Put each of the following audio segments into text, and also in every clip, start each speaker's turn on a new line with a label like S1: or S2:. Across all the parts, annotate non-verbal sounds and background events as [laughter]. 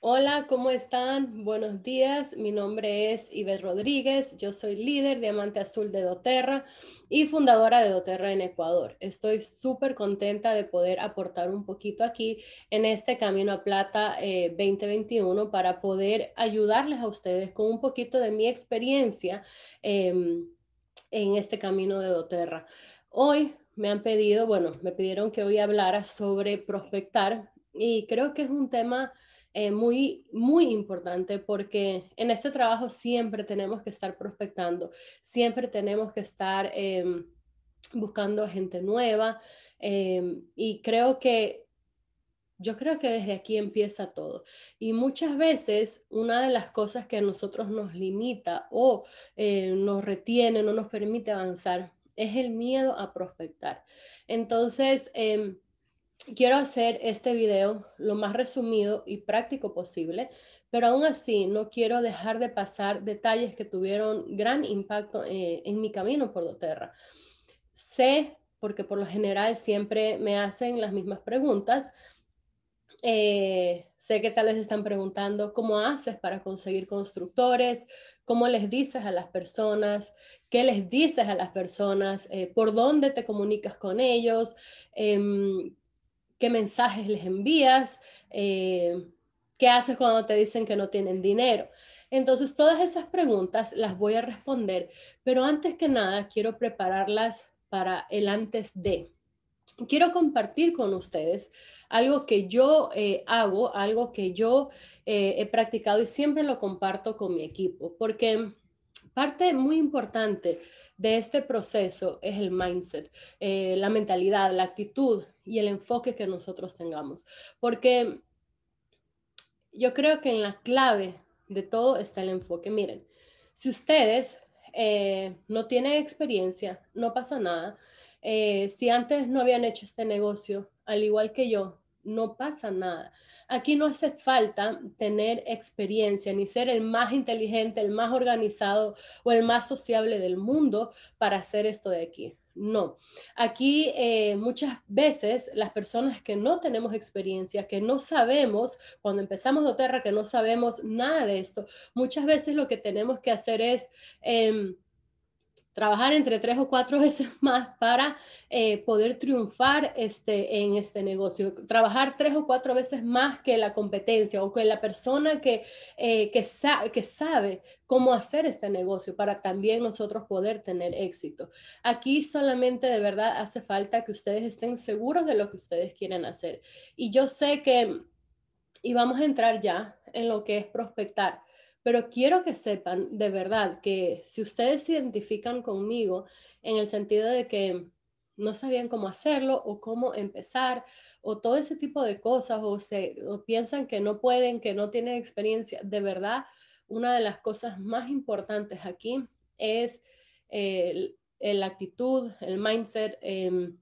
S1: Hola, ¿cómo están? Buenos días. Mi nombre es Ives Rodríguez. Yo soy líder Diamante Azul de doTERRA y fundadora de doTERRA en Ecuador. Estoy súper contenta de poder aportar un poquito aquí en este Camino a Plata 2021 eh, para poder ayudarles a ustedes con un poquito de mi experiencia em, en este camino de doTERRA. Hoy me han pedido, bueno, me pidieron que hoy hablara sobre prospectar y creo que es un tema eh, muy, muy importante porque en este trabajo siempre tenemos que estar prospectando, siempre tenemos que estar em, buscando gente nueva em, y creo que yo creo que desde aquí empieza todo. Y muchas veces una de las cosas que a nosotros nos limita o eh, nos retiene, no nos permite avanzar, es el miedo a prospectar. Entonces, em, Quiero hacer este video lo más resumido y práctico posible, pero aún así no quiero dejar de pasar detalles que tuvieron gran impacto eh, en mi camino por doTERRA. Sé, porque por lo general siempre me hacen las mismas preguntas, eh, sé que tal vez están preguntando cómo haces para conseguir constructores, cómo les dices a las personas, qué les dices a las personas, eh, por dónde te comunicas con ellos, em, qué mensajes les envías, eh, qué haces cuando te dicen que no tienen dinero. Entonces, todas esas preguntas las voy a responder, pero antes que nada quiero prepararlas para el antes de. Quiero compartir con ustedes algo que yo eh, hago, algo que yo eh, he practicado y siempre lo comparto con mi equipo, porque parte muy importante de este proceso es el mindset, eh, la mentalidad, la actitud y el enfoque que nosotros tengamos. Porque yo creo que en la clave de todo está el enfoque. Miren, si ustedes eh, no tienen experiencia, no pasa nada. Eh, si antes no habían hecho este negocio, al igual que yo, no pasa nada. Aquí no hace falta tener experiencia ni ser el más inteligente, el más organizado o el más sociable del mundo para hacer esto de aquí. No, aquí eh, muchas veces las personas que no tenemos experiencia, que no sabemos, cuando empezamos doTERRA, que no sabemos nada de esto, muchas veces lo que tenemos que hacer es... Em, trabajar entre tres o cuatro [laughs] veces más para eh, poder triunfar este, en este negocio, trabajar tres o cuatro veces más que la competencia o que la persona que, eh, que, que sabe cómo hacer este negocio para también nosotros poder tener éxito. Aquí solamente de verdad hace falta que ustedes estén seguros de lo que ustedes quieren hacer. Y yo sé que, y vamos a entrar ya en lo que es prospectar pero quiero que sepan de verdad que si ustedes se identifican conmigo en el sentido de que no sabían cómo hacerlo o cómo empezar o todo ese tipo de cosas o, se, piensan que no pueden, que no tienen experiencia, de verdad, una de las cosas más importantes aquí es la actitud, el mindset. Em,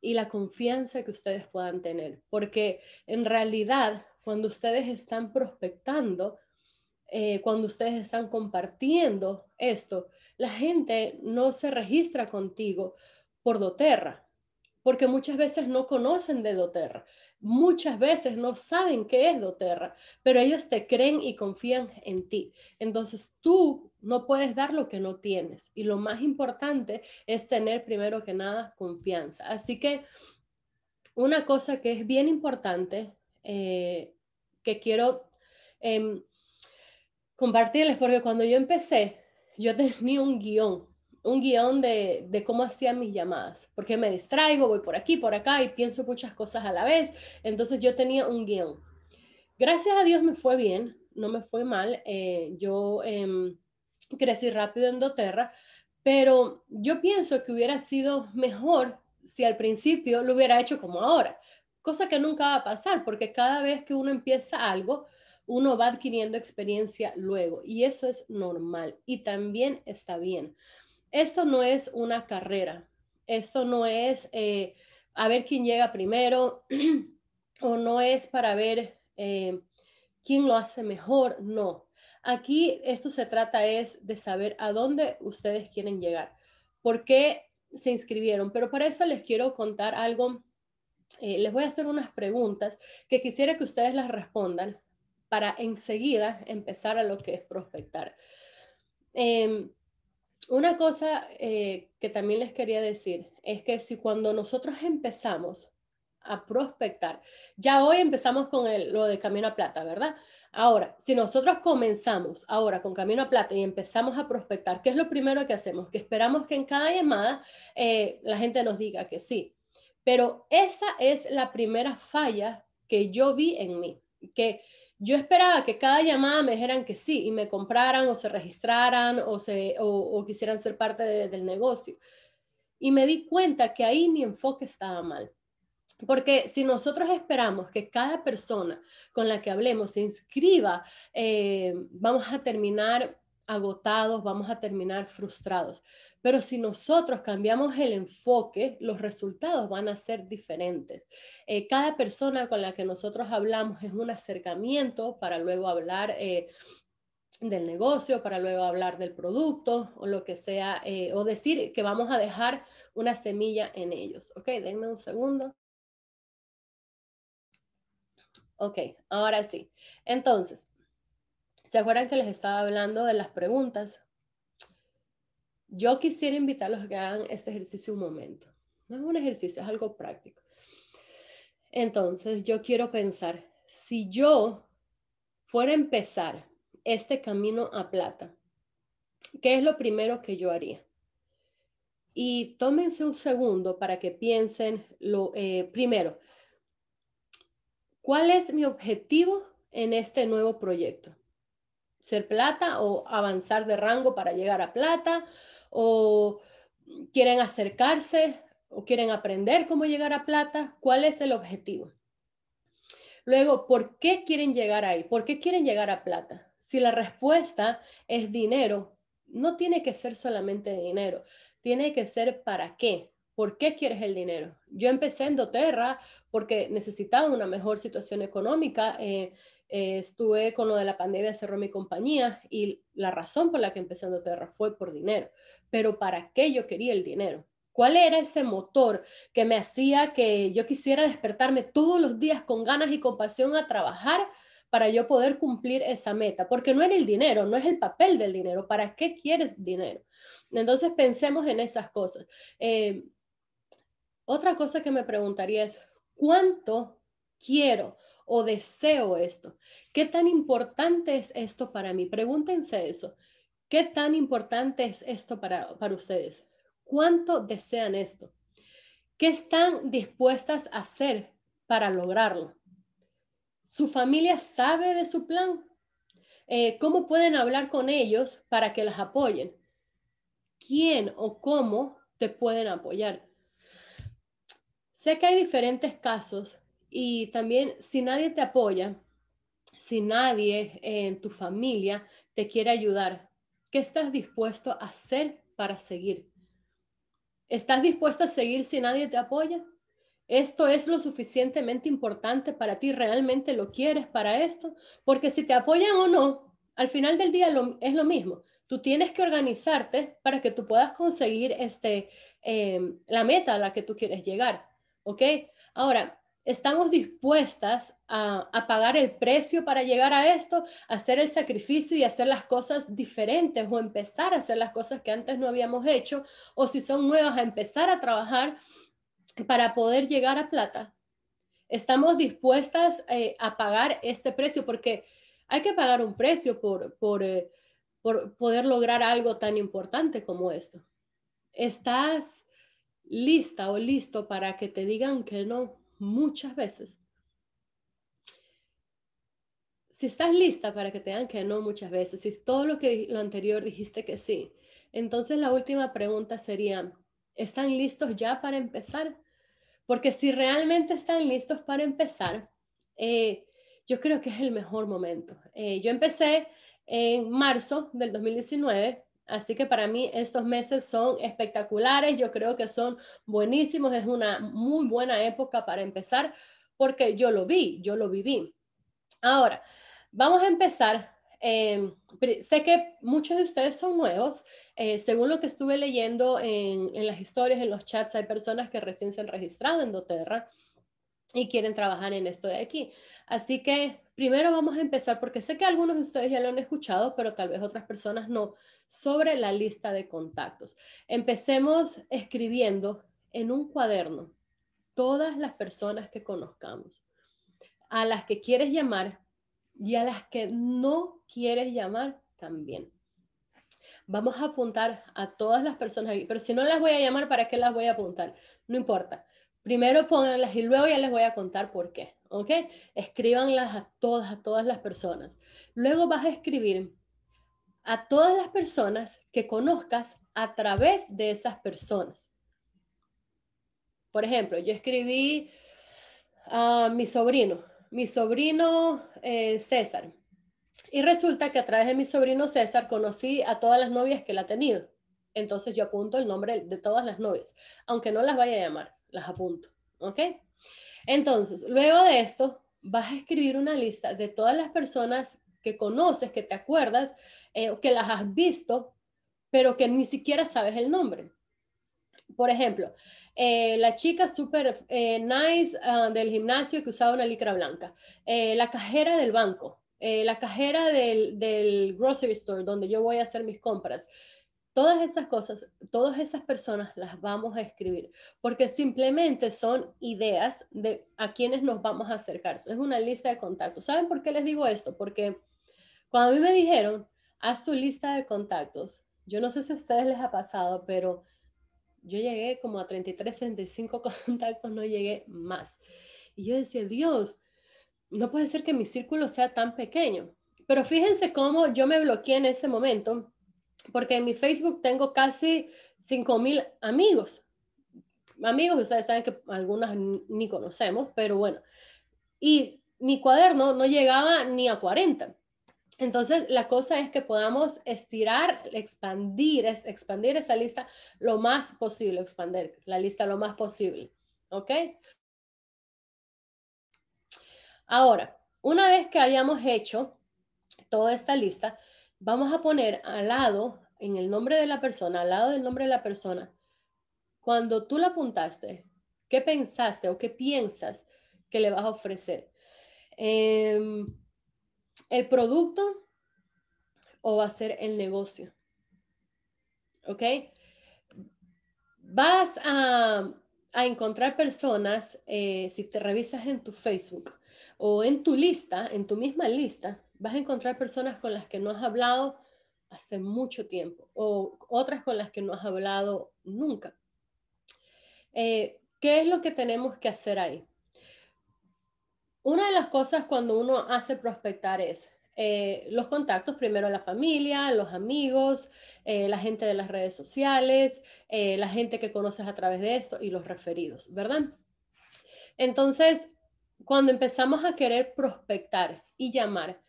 S1: y la confianza que ustedes puedan tener, porque en realidad cuando ustedes están prospectando, eh, cuando ustedes están compartiendo esto, la gente no se registra contigo por doTERRA, porque muchas veces no conocen de doTERRA, muchas veces no saben qué es doTERRA, pero ellos te creen y confían en ti. Entonces tú no puedes dar lo que no tienes y lo más importante es tener primero que nada confianza. Así que una cosa que es bien importante, eh, que quiero eh, compartirles, porque cuando yo empecé, yo tenía un guión, un guión de, cómo hacía mis llamadas, porque me distraigo, voy por aquí, por acá y pienso muchas cosas a la vez. Entonces yo tenía un guión. Gracias a Dios me fue bien, no me fue mal. Eh, yo em, crecí rápido en doTERRA, pero yo pienso que hubiera sido mejor si al principio lo hubiera hecho como ahora, cosa que nunca va a pasar, porque cada vez que uno empieza algo, uno va adquiriendo experiencia luego y eso es normal y también está bien. Esto no es una carrera, esto no es eh, a ver quién llega primero [clears throat] o no es para ver eh, quién lo hace mejor, no. Aquí esto se trata es de saber a dónde ustedes quieren llegar, por qué se inscribieron, pero para eso les quiero contar algo eh, les voy a hacer unas preguntas que quisiera que ustedes las respondan para enseguida empezar a lo que es prospectar. Em, una cosa eh, que también les quería decir es que si cuando nosotros empezamos a prospectar, ya hoy empezamos con lo de Camino a Plata, ¿verdad? Ahora, si nosotros comenzamos ahora con Camino a Plata y empezamos a prospectar, ¿qué es lo primero que hacemos? Que esperamos que en cada llamada eh, la gente nos diga que sí. Pero esa es la primera falla que yo vi en mí, que yo esperaba que cada llamada me dijeran que sí y me compraran o se registraran o, se, quisieran ser parte del negocio. Y me di cuenta que ahí mi enfoque estaba mal. Porque si nosotros esperamos que cada persona con la que hablemos se inscriba, eh, vamos a terminar agotados, vamos a terminar frustrados. Pero si nosotros cambiamos el enfoque, los resultados van a ser diferentes. Eh, cada persona con la que nosotros hablamos es un acercamiento para luego hablar. Eh, del negocio, para luego hablar del producto o lo que sea, eh, o decir que vamos a dejar una semilla en ellos. Ok, denme un segundo. Ok, ahora sí. Entonces, ¿se acuerdan que les estaba hablando de las preguntas? Yo quisiera invitarlos a que hagan este ejercicio un momento. No es un ejercicio, es algo práctico. Entonces, yo quiero pensar, si yo fuera a empezar este camino a plata, ¿qué es lo primero que yo haría? Y tómense un segundo para que piensen lo eh, primero. ¿Cuál es mi objetivo en este nuevo proyecto? ¿Ser plata o avanzar de rango para llegar a plata? o quieren acercarse o quieren aprender cómo llegar a plata, ¿cuál es el objetivo? Luego, ¿por qué quieren llegar ahí? ¿Por qué quieren llegar a plata? Si la respuesta es dinero, no tiene que ser solamente dinero, tiene que ser para qué. ¿Por qué quieres el dinero? Yo empecé en doTERRA porque necesitaba una mejor situación económica. Eh, eh, estuve con lo de la pandemia, cerró mi compañía y la razón por la que empecé Terra fue por dinero. Pero ¿para qué yo quería el dinero? ¿Cuál era ese motor que me hacía que yo quisiera despertarme todos los días con ganas y compasión a trabajar para yo poder cumplir esa meta? Porque no era el dinero, no es el papel del dinero. ¿Para qué quieres dinero? Entonces pensemos en esas cosas. Eh, otra cosa que me preguntaría es, ¿cuánto quiero? o deseo esto? ¿Qué tan importante es esto para mí? Pregúntense eso. ¿Qué tan importante es esto para, ustedes? ¿Cuánto desean esto? ¿Qué están dispuestas a hacer para lograrlo? ¿Su familia sabe de su plan? Eh, ¿Cómo pueden hablar con ellos para que las apoyen? ¿Quién o cómo te pueden apoyar? Sé que hay diferentes casos y también si nadie te apoya, si nadie en tu familia te quiere ayudar, ¿qué estás dispuesto a hacer para seguir? ¿Estás dispuesto a seguir si nadie te apoya? ¿Esto es lo suficientemente importante para ti? ¿Realmente lo quieres para esto? Porque si te apoyan o no, al final del día es lo mismo. Tú tienes que organizarte para que tú puedas conseguir este, eh, la meta a la que tú quieres llegar. ¿Ok? Ahora, estamos dispuestas a, pagar el precio para llegar a esto, hacer el sacrificio y hacer las cosas diferentes o empezar a hacer las cosas que antes no habíamos hecho o si son nuevas a empezar a trabajar para poder llegar a plata. Estamos dispuestas eh, a pagar este precio porque hay que pagar un precio por, eh, por poder lograr algo tan importante como esto. ¿Estás lista o listo para que te digan que no? muchas veces. Si estás lista para que te digan que no muchas veces, si todo lo que lo anterior dijiste que sí, entonces la última pregunta sería, ¿están listos ya para empezar? Porque si realmente están listos para empezar, eh, yo creo que es el mejor momento. Eh, yo empecé en marzo del 2019 Así que para mí estos meses son espectaculares, yo creo que son buenísimos, es una muy buena época para empezar porque yo lo vi, yo lo viví. Ahora, vamos a empezar. Em, sé que muchos de ustedes son nuevos. Eh, según lo que estuve leyendo en, en, las historias, en los chats, hay personas que recién se han registrado en doTERRA y quieren trabajar en esto de aquí. Así que Primero vamos a empezar, porque sé que algunos de ustedes ya lo han escuchado, pero tal vez otras personas no, sobre la lista de contactos. Empecemos escribiendo en un cuaderno todas las personas que conozcamos, a las que quieres llamar y a las que no quieres llamar también. Vamos a apuntar a todas las personas pero si no las voy a llamar, ¿para qué las voy a apuntar? No importa. Primero pónganlas y luego ya les voy a contar por qué, ¿ok? Escríbanlas a todas, a todas las personas. Luego vas a escribir a todas las personas que conozcas a través de esas personas. Por ejemplo, yo escribí a mi sobrino, mi sobrino eh, César. Y resulta que a través de mi sobrino César conocí a todas las novias que él ha tenido entonces yo apunto el nombre de todas las novias, aunque no las vaya a llamar, las apunto, ¿ok? Entonces, luego de esto, vas a escribir una lista de todas las personas que conoces, que te acuerdas, eh, que las has visto, pero que ni siquiera sabes el nombre. Por ejemplo, eh, la chica súper eh, nice ah, del gimnasio que usaba una licra blanca, la cajera del banco, la cajera del grocery store donde yo voy a hacer mis compras, Todas esas cosas, todas esas personas las vamos a escribir, porque simplemente son ideas de a quienes nos vamos a acercar. Es una lista de contactos. ¿Saben por qué les digo esto? Porque cuando a mí me dijeron, haz tu lista de contactos, yo no sé si a ustedes les ha pasado, pero yo llegué como a 33, 35 [laughs] contactos, no llegué más. Y yo decía, Dios, no puede ser que mi círculo sea tan pequeño. Pero fíjense cómo yo me bloqueé en ese momento porque en mi Facebook tengo casi 5.000 amigos. Amigos, ustedes saben que algunas ni conocemos, pero bueno. Y mi cuaderno no llegaba ni a 40. Entonces, la cosa es que podamos estirar, expandir, expandir esa lista lo más posible, expandir la lista lo más posible. ¿Ok? Ahora, una vez que hayamos hecho toda esta lista, vamos a poner al lado, en el nombre de la persona, al lado del nombre de la persona, cuando tú la apuntaste, ¿qué pensaste o qué piensas que le vas a ofrecer? Em, ¿El producto o va a ser el negocio? ¿Ok? Vas a, encontrar personas, eh, si te revisas en tu Facebook o en tu lista, en tu misma lista, vas a encontrar personas con las que no has hablado hace mucho tiempo o otras con las que no has hablado nunca. Eh, ¿Qué es lo que tenemos que hacer ahí? Una de las cosas cuando uno hace prospectar es eh, los contactos, primero la familia, los amigos, eh, la gente de las redes sociales, la gente que conoces a través de esto y los referidos, ¿verdad? Entonces, cuando empezamos a querer prospectar y llamar,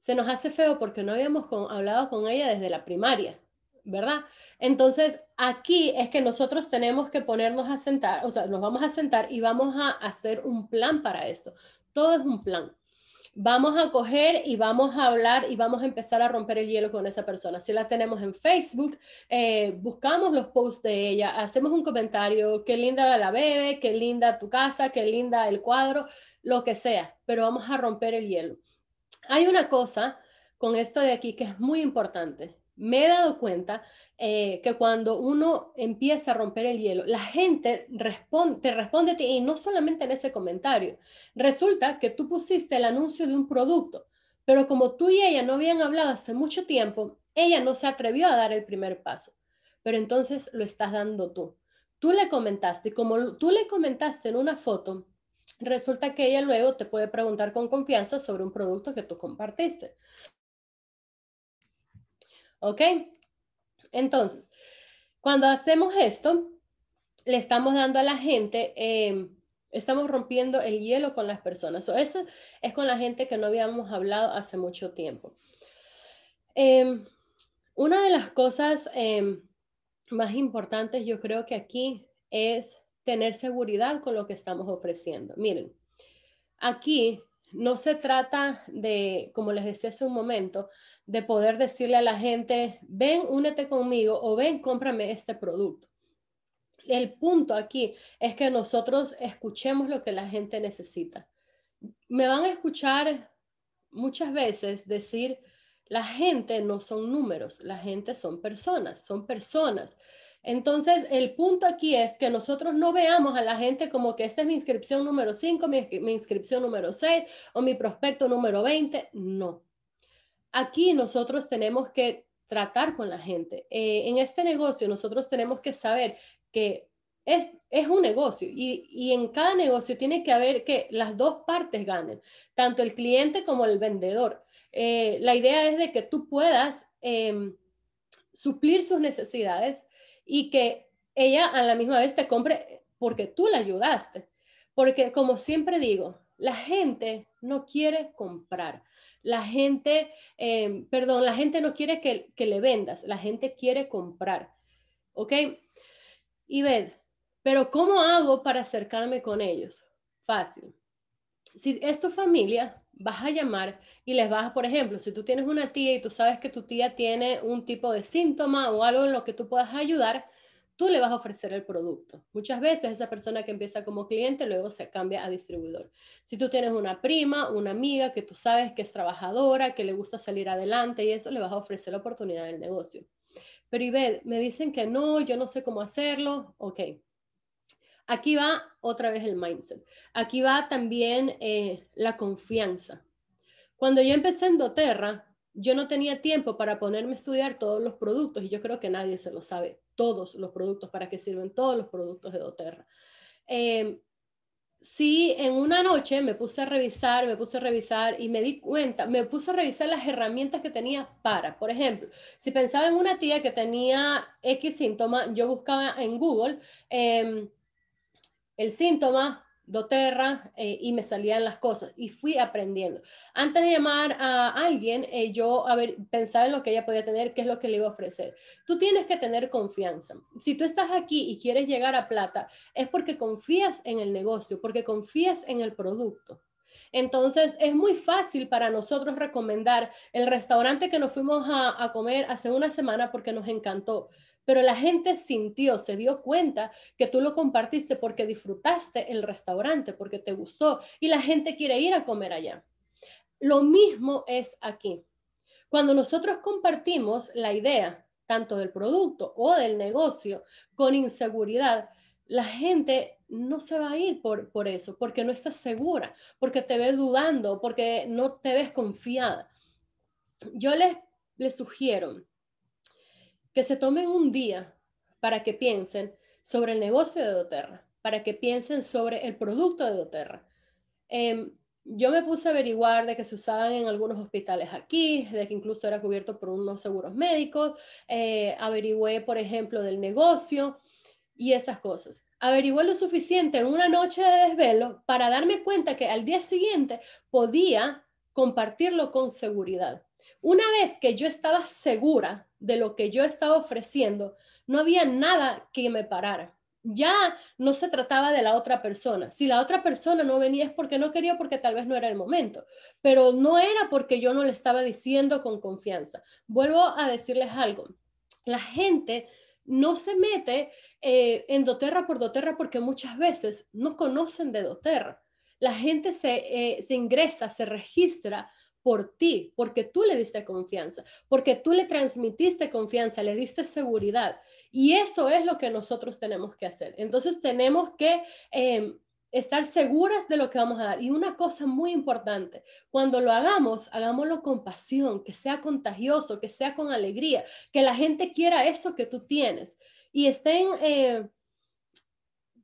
S1: se nos hace feo porque no habíamos hablado con ella desde la primaria, ¿verdad? Entonces, aquí es que nosotros tenemos que ponernos a sentar, o sea, nos vamos a sentar y vamos a hacer un plan para esto. Todo es un plan. Vamos a coger y vamos a hablar y vamos a empezar a romper el hielo con esa persona. Si la tenemos en Facebook, eh, buscamos los posts de ella, hacemos un comentario, qué linda la bebé, qué linda tu casa, qué linda el cuadro, lo que sea, pero vamos a romper el hielo. Hay una cosa con esto de aquí que es muy importante. Me he dado cuenta eh, que cuando uno empieza a romper el hielo, la gente responde, te responde y no solamente en ese comentario. Resulta que tú pusiste el anuncio de un producto, pero como tú y ella no habían hablado hace mucho tiempo, ella no se atrevió a dar el primer paso. Pero entonces lo estás dando tú. Tú le comentaste, como tú le comentaste en una foto, resulta que ella luego te puede preguntar con confianza sobre un producto que tú compartiste. ¿Ok? Entonces, cuando hacemos esto, le estamos dando a la gente, em, estamos rompiendo el hielo con las personas. o eso es con la gente que no habíamos hablado hace mucho tiempo. Em, una de las cosas em, más importantes yo creo que aquí es tener seguridad con lo que estamos ofreciendo. Miren, aquí no se trata de, como les decía hace un momento, de poder decirle a la gente, ven, únete conmigo o ven, cómprame este producto. El punto aquí es que nosotros escuchemos lo que la gente necesita. Me van a escuchar muchas veces decir, la gente no son números, la gente son personas, son personas. Entonces, el punto aquí es que nosotros no veamos a la gente como que esta es mi inscripción número 5, mi, inscripción número 6 o mi prospecto número 20. No. Aquí nosotros tenemos que tratar con la gente. Eh, en este negocio nosotros tenemos que saber que es, un negocio y, en cada negocio tiene que haber que las dos partes ganen, tanto el cliente como el vendedor. Eh, la idea es de que tú puedas em, suplir sus necesidades y que ella a la misma vez te compre porque tú la ayudaste. Porque como siempre digo, la gente no quiere comprar. La gente, eh, perdón, la gente no quiere que, que, le vendas, la gente quiere comprar. ¿Ok? Y ved, pero ¿cómo hago para acercarme con ellos? Fácil. Si es tu familia, vas a llamar y les vas, por ejemplo, si tú tienes una tía y tú sabes que tu tía tiene un tipo de síntoma o algo en lo que tú puedas ayudar, tú le vas a ofrecer el producto. Muchas veces esa persona que empieza como cliente luego se cambia a distribuidor. Si tú tienes una prima, una amiga que tú sabes que es trabajadora, que le gusta salir adelante y eso, le vas a ofrecer la oportunidad del negocio. Pero Ibel, me dicen que no, yo no sé cómo hacerlo. Ok, Aquí va otra vez el mindset. Aquí va también eh, la confianza. Cuando yo empecé en doTERRA, yo no tenía tiempo para ponerme a estudiar todos los productos y yo creo que nadie se lo sabe, todos los productos, para qué sirven todos los productos de doTERRA. Eh, sí, en una noche me puse a revisar, me puse a revisar y me di cuenta, me puse a revisar las herramientas que tenía para, por ejemplo, si pensaba en una tía que tenía X síntoma, yo buscaba en Google. Eh, el síntoma, doTERRA eh, y me salían las cosas y fui aprendiendo. Antes de llamar a alguien, eh, yo a ver, pensaba en lo que ella podía tener, qué es lo que le iba a ofrecer. Tú tienes que tener confianza. Si tú estás aquí y quieres llegar a plata, es porque confías en el negocio, porque confías en el producto. Entonces, es muy fácil para nosotros recomendar el restaurante que nos fuimos a, a comer hace una semana porque nos encantó pero la gente sintió, se dio cuenta que tú lo compartiste porque disfrutaste el restaurante, porque te gustó y la gente quiere ir a comer allá. Lo mismo es aquí. Cuando nosotros compartimos la idea, tanto del producto o del negocio, con inseguridad, la gente no se va a ir por, eso, porque no estás segura, porque te ve dudando, porque no te ves confiada. Yo les, les sugiero que se tomen un día para que piensen sobre el negocio de doTERRA, para que piensen sobre el producto de doTERRA. Em, yo me puse a averiguar de que se usaban en algunos hospitales aquí, de que incluso era cubierto por unos seguros médicos, eh, averigüé, por ejemplo, del negocio y esas cosas. Averigüé lo suficiente en una noche de desvelo para darme cuenta que al día siguiente podía compartirlo con seguridad. Una vez que yo estaba segura de lo que yo estaba ofreciendo, no había nada que me parara. Ya no se trataba de la otra persona. Si la otra persona no venía es porque no quería, porque tal vez no era el momento, pero no era porque yo no le estaba diciendo con confianza. Vuelvo a decirles algo. La gente no se mete eh, en doTERRA por doTERRA porque muchas veces no conocen de doTERRA. La gente se eh, ingresa, se registra por ti, porque tú le diste confianza, porque tú le transmitiste confianza, le diste seguridad. Y eso es lo que nosotros tenemos que hacer. Entonces tenemos que em, estar seguras de lo que vamos a dar. Y una cosa muy importante, cuando lo hagamos, hagámoslo con pasión, que sea contagioso, que sea con alegría, que la gente quiera eso que tú tienes y estén... Eh,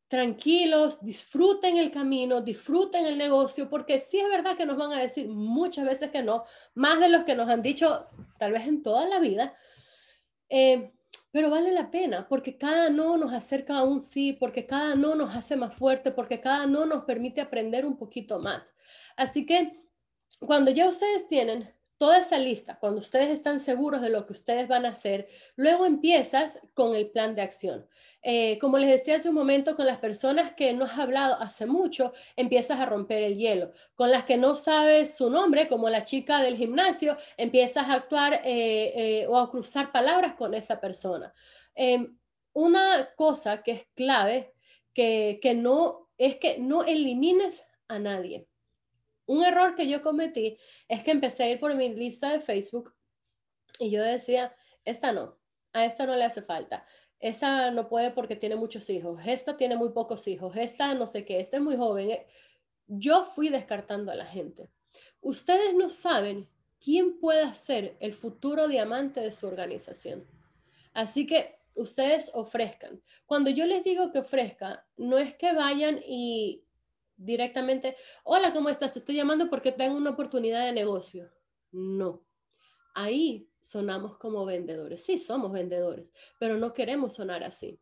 S1: tranquilos, disfruten el camino, disfruten el negocio, porque sí es verdad que nos van a decir muchas veces que no, más de los que nos han dicho tal vez en toda la vida, eh, pero vale la pena, porque cada no nos acerca a un sí, porque cada no nos hace más fuerte, porque cada no nos permite aprender un poquito más. Así que cuando ya ustedes tienen toda esa lista, cuando ustedes están seguros de lo que ustedes van a hacer, luego empiezas con el plan de acción. Eh, como les decía hace un momento, con las personas que no has hablado hace mucho, empiezas a romper el hielo. Con las que no sabes su nombre, como la chica del gimnasio, empiezas a actuar eh, eh, o a cruzar palabras con esa persona. Em, una cosa que es clave, que no, es que no elimines a nadie un error que yo cometí es que empecé a ir por mi lista de Facebook y yo decía, esta no, a esta no le hace falta, esta no puede porque tiene muchos hijos, esta tiene muy pocos hijos, esta no sé qué, esta es muy joven. Yo fui descartando a la gente. Ustedes no saben quién puede ser el futuro diamante de su organización. Así que ustedes ofrezcan. Cuando yo les digo que ofrezca, no es que vayan y directamente, hola, ¿cómo estás? Te estoy llamando porque tengo una oportunidad de negocio. No. Ahí sonamos como vendedores. Sí, somos vendedores, pero no queremos sonar así.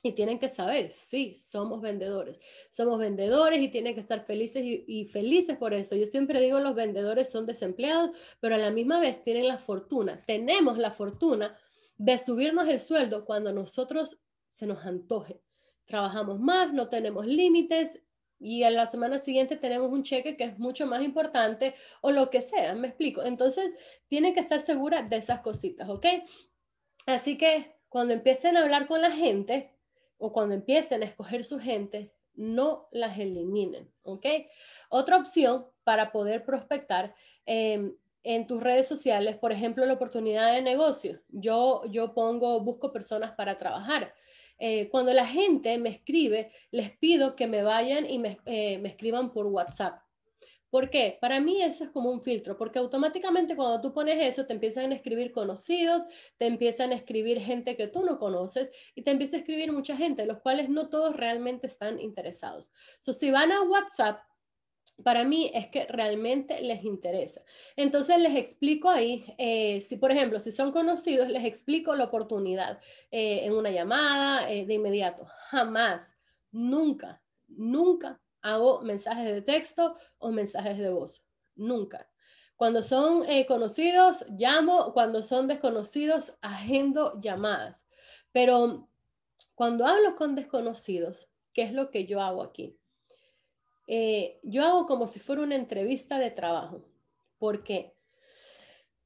S1: Y tienen que saber, sí, somos vendedores. Somos vendedores y tienen que estar felices y, felices por eso. Yo siempre digo, los vendedores son desempleados, pero a la misma vez tienen la fortuna, tenemos la fortuna de subirnos el sueldo cuando nosotros se nos antoje. Trabajamos más, no tenemos límites y a la semana siguiente tenemos un cheque que es mucho más importante o lo que sea, me explico. Entonces, tienen que estar segura de esas cositas, ¿ok? Así que cuando empiecen a hablar con la gente o cuando empiecen a escoger su gente, no las eliminen, ¿ok? Otra opción para poder prospectar em, en tus redes sociales, por ejemplo, la oportunidad de negocio. Yo, yo pongo, busco personas para trabajar. Eh, cuando la gente me escribe, les pido que me vayan y eh, me, escriban por WhatsApp. ¿Por qué? Para mí eso es como un filtro, porque automáticamente cuando tú pones eso, te empiezan a escribir conocidos, te empiezan a escribir gente que tú no conoces y te empieza a escribir mucha gente, los cuales no todos realmente están interesados. So, si van a WhatsApp, para mí es que realmente les interesa. Entonces les explico ahí, eh, si por ejemplo, si son conocidos, les explico la oportunidad eh, en una llamada eh, de inmediato. Jamás, nunca, nunca hago mensajes de texto o mensajes de voz. Nunca. Cuando son conocidos, llamo. Cuando son desconocidos, agendo llamadas. Pero cuando hablo con desconocidos, ¿qué es lo que yo hago aquí? Eh, yo hago como si fuera una entrevista de trabajo. ¿Por qué?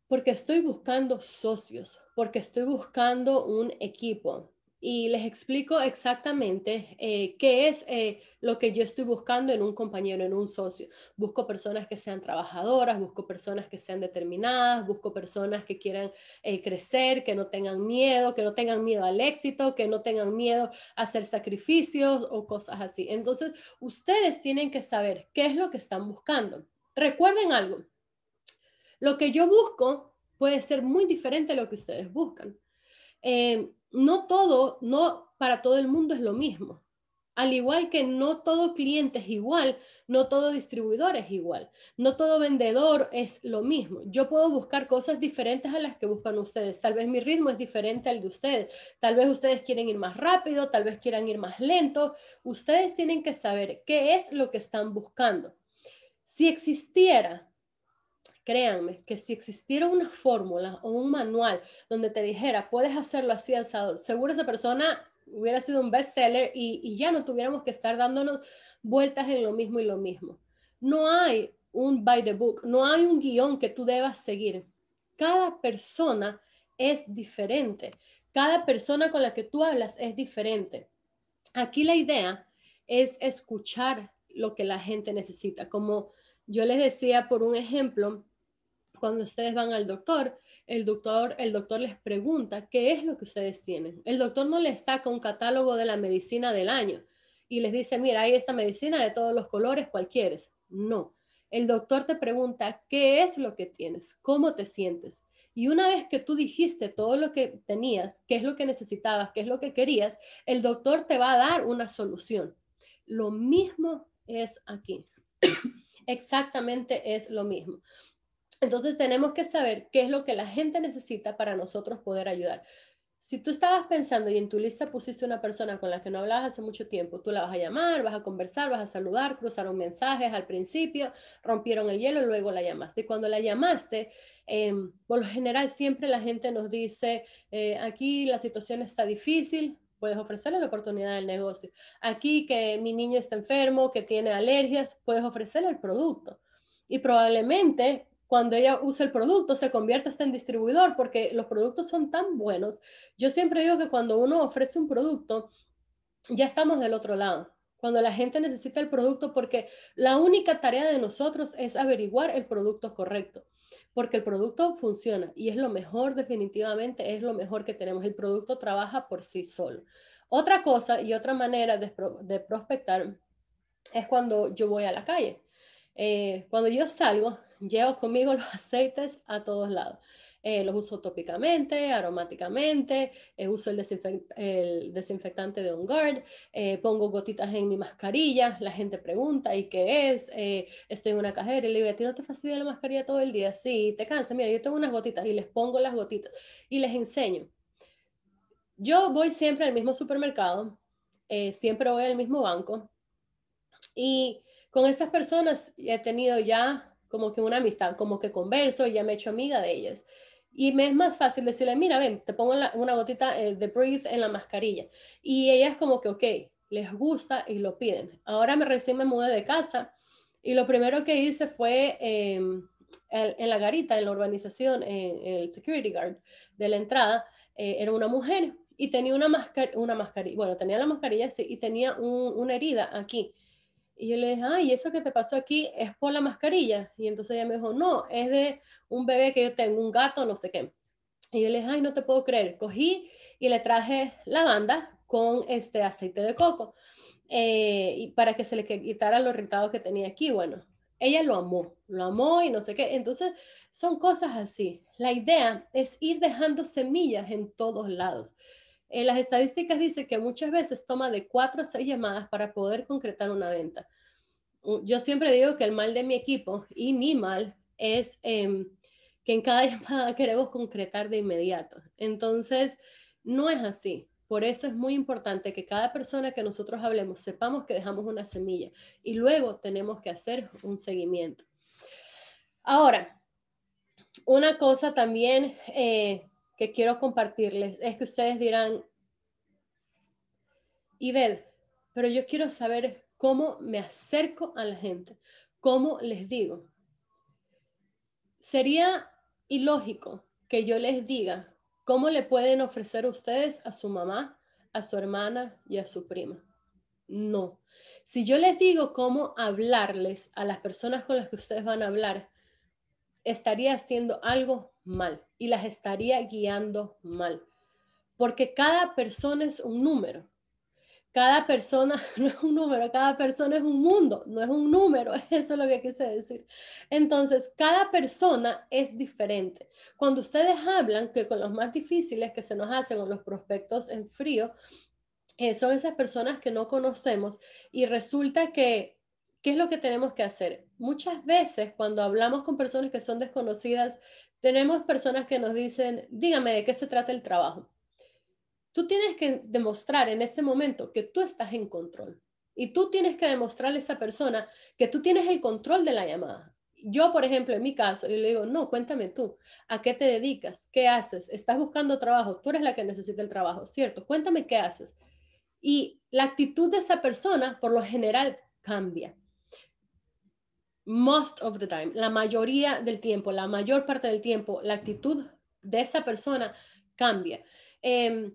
S1: Porque estoy buscando socios, porque estoy buscando un equipo, y les explico exactamente eh, qué es eh, lo que yo estoy buscando en un compañero, en un socio. Busco personas que sean trabajadoras, busco personas que sean determinadas, busco personas que quieran eh, crecer, que no tengan miedo, que no tengan miedo al éxito, que no tengan miedo a hacer sacrificios o cosas así. Entonces, ustedes tienen que saber qué es lo que están buscando. Recuerden algo, lo que yo busco puede ser muy diferente a lo que ustedes buscan no todo, no para todo el mundo es lo mismo. Al igual que no todo cliente es igual, no todo distribuidor es igual, no todo vendedor es lo mismo. Yo puedo buscar cosas diferentes a las que buscan ustedes. Tal vez mi ritmo es diferente al de ustedes. Tal vez ustedes quieren ir más rápido, tal vez quieran ir más lento. Ustedes tienen que saber qué es lo que están buscando. Si existiera Créanme que si existiera una fórmula o un manual donde te dijera, puedes hacerlo así sábado, seguro esa persona hubiera sido un bestseller y, y ya no tuviéramos que estar dándonos vueltas en lo mismo y lo mismo. No hay un by the book, no hay un guión que tú debas seguir. Cada persona es diferente. Cada persona con la que tú hablas es diferente. Aquí la idea es escuchar lo que la gente necesita. Como yo les decía por un ejemplo, cuando ustedes van al doctor, el doctor, el doctor les pregunta qué es lo que ustedes tienen. El doctor no les saca un catálogo de la medicina del año y les dice, mira, hay esta medicina de todos los colores, cualquiera No, el doctor te pregunta qué es lo que tienes, cómo te sientes. Y una vez que tú dijiste todo lo que tenías, qué es lo que necesitabas, qué es lo que querías, el doctor te va a dar una solución. Lo mismo es aquí. [coughs] Exactamente es lo mismo. Entonces tenemos que saber qué es lo que la gente necesita para nosotros poder ayudar. Si tú estabas pensando y en tu lista pusiste una persona con la que no hablabas hace mucho tiempo, tú la vas a llamar, vas a conversar, vas a saludar, cruzaron mensajes al principio, rompieron el hielo, luego la llamaste. Y cuando la llamaste, em, por lo general siempre la gente nos dice, eh, aquí la situación está difícil, puedes ofrecerle la oportunidad del negocio. Aquí que mi niño está enfermo, que tiene alergias, puedes ofrecerle el producto. Y probablemente cuando ella usa el producto, se convierte hasta en distribuidor, porque los productos son tan buenos. Yo siempre digo que cuando uno ofrece un producto, ya estamos del otro lado. Cuando la gente necesita el producto, porque la única tarea de nosotros es averiguar el producto correcto porque el producto funciona y es lo mejor definitivamente, es lo mejor que tenemos. El producto trabaja por sí solo. Otra cosa y otra manera de, de, prospectar es cuando yo voy a la calle. Eh, cuando yo salgo, llevo conmigo [laughs] los aceites a todos lados. Eh, los uso tópicamente, aromáticamente, eh, uso el, el, desinfectante de On Guard, pongo gotitas en mi mascarilla, la gente pregunta, ¿y qué es? estoy en una cajera y le digo, ¿a ti no te fastidia la mascarilla todo el día? Sí, te cansa, mira, yo tengo unas gotitas y les pongo las gotitas y les enseño. Yo voy siempre al mismo supermercado, siempre voy al mismo banco y con esas personas he tenido ya como que una amistad, como que converso ya me he hecho amiga de ellas. Y me es más fácil decirle, mira, ven, te pongo una gotita eh, de Breathe en la mascarilla. Y ellas como que, ok, les gusta y lo piden. Ahora me recién me mudé de casa y lo primero que hice fue em, en, la garita, en la urbanización, en, el security guard de la entrada, eh, era una mujer y tenía una, mascarilla, una bueno, tenía la mascarilla sí, y tenía una herida aquí y yo le dije, ay, eso que te pasó aquí es por la mascarilla? Y entonces ella me dijo, no, es de un bebé que yo tengo, un gato, no sé qué. Y yo le dije, ay, no te puedo creer. Cogí y le traje lavanda con este aceite de coco eh, y para que se le quitara los irritados que tenía aquí. Bueno, ella lo amó, lo amó y no sé qué. Entonces, son cosas así. La idea es ir dejando semillas en todos lados las estadísticas dicen que muchas veces toma de cuatro a seis llamadas para poder concretar una venta. Yo siempre digo que el mal de mi equipo y mi mal es em, que en cada [laughs] llamada queremos concretar de inmediato. Entonces, no es así. Por eso es muy importante que cada persona que nosotros hablemos sepamos que dejamos una semilla y luego tenemos que hacer un seguimiento. Ahora, una cosa también eh, que quiero compartirles es que ustedes dirán, Ibel, pero yo quiero saber cómo me acerco a la gente, cómo les digo. Sería ilógico que yo les diga cómo le pueden ofrecer ustedes a su mamá, a su hermana y a su prima. No. Si yo les digo cómo hablarles a las personas con las que ustedes van a hablar, estaría haciendo algo mal y las estaría guiando mal. Porque cada persona es un número. Cada persona [laughs] no es un número, cada persona es un mundo, no es un número, [laughs] eso es lo que quise decir. Entonces, cada persona es diferente. Cuando ustedes hablan que con los más difíciles que se nos hacen con los prospectos en frío, eh, son esas personas que no conocemos y resulta que, ¿qué es lo que tenemos que hacer? Muchas veces cuando hablamos con personas que son desconocidas, tenemos personas que nos dicen, dígame de qué se trata el trabajo. Tú tienes que demostrar en ese momento que tú estás en control y tú tienes que demostrarle a esa persona que tú tienes el control de la llamada. Yo, por ejemplo, en mi caso, yo le digo, no, cuéntame tú, ¿a qué te dedicas? ¿Qué haces? ¿Estás buscando trabajo? Tú eres la que necesita el trabajo, ¿cierto? Cuéntame qué haces. Y la actitud de esa persona, por lo general, cambia most of the time, la mayoría del tiempo, la mayor parte del tiempo, la actitud de esa persona cambia. Em,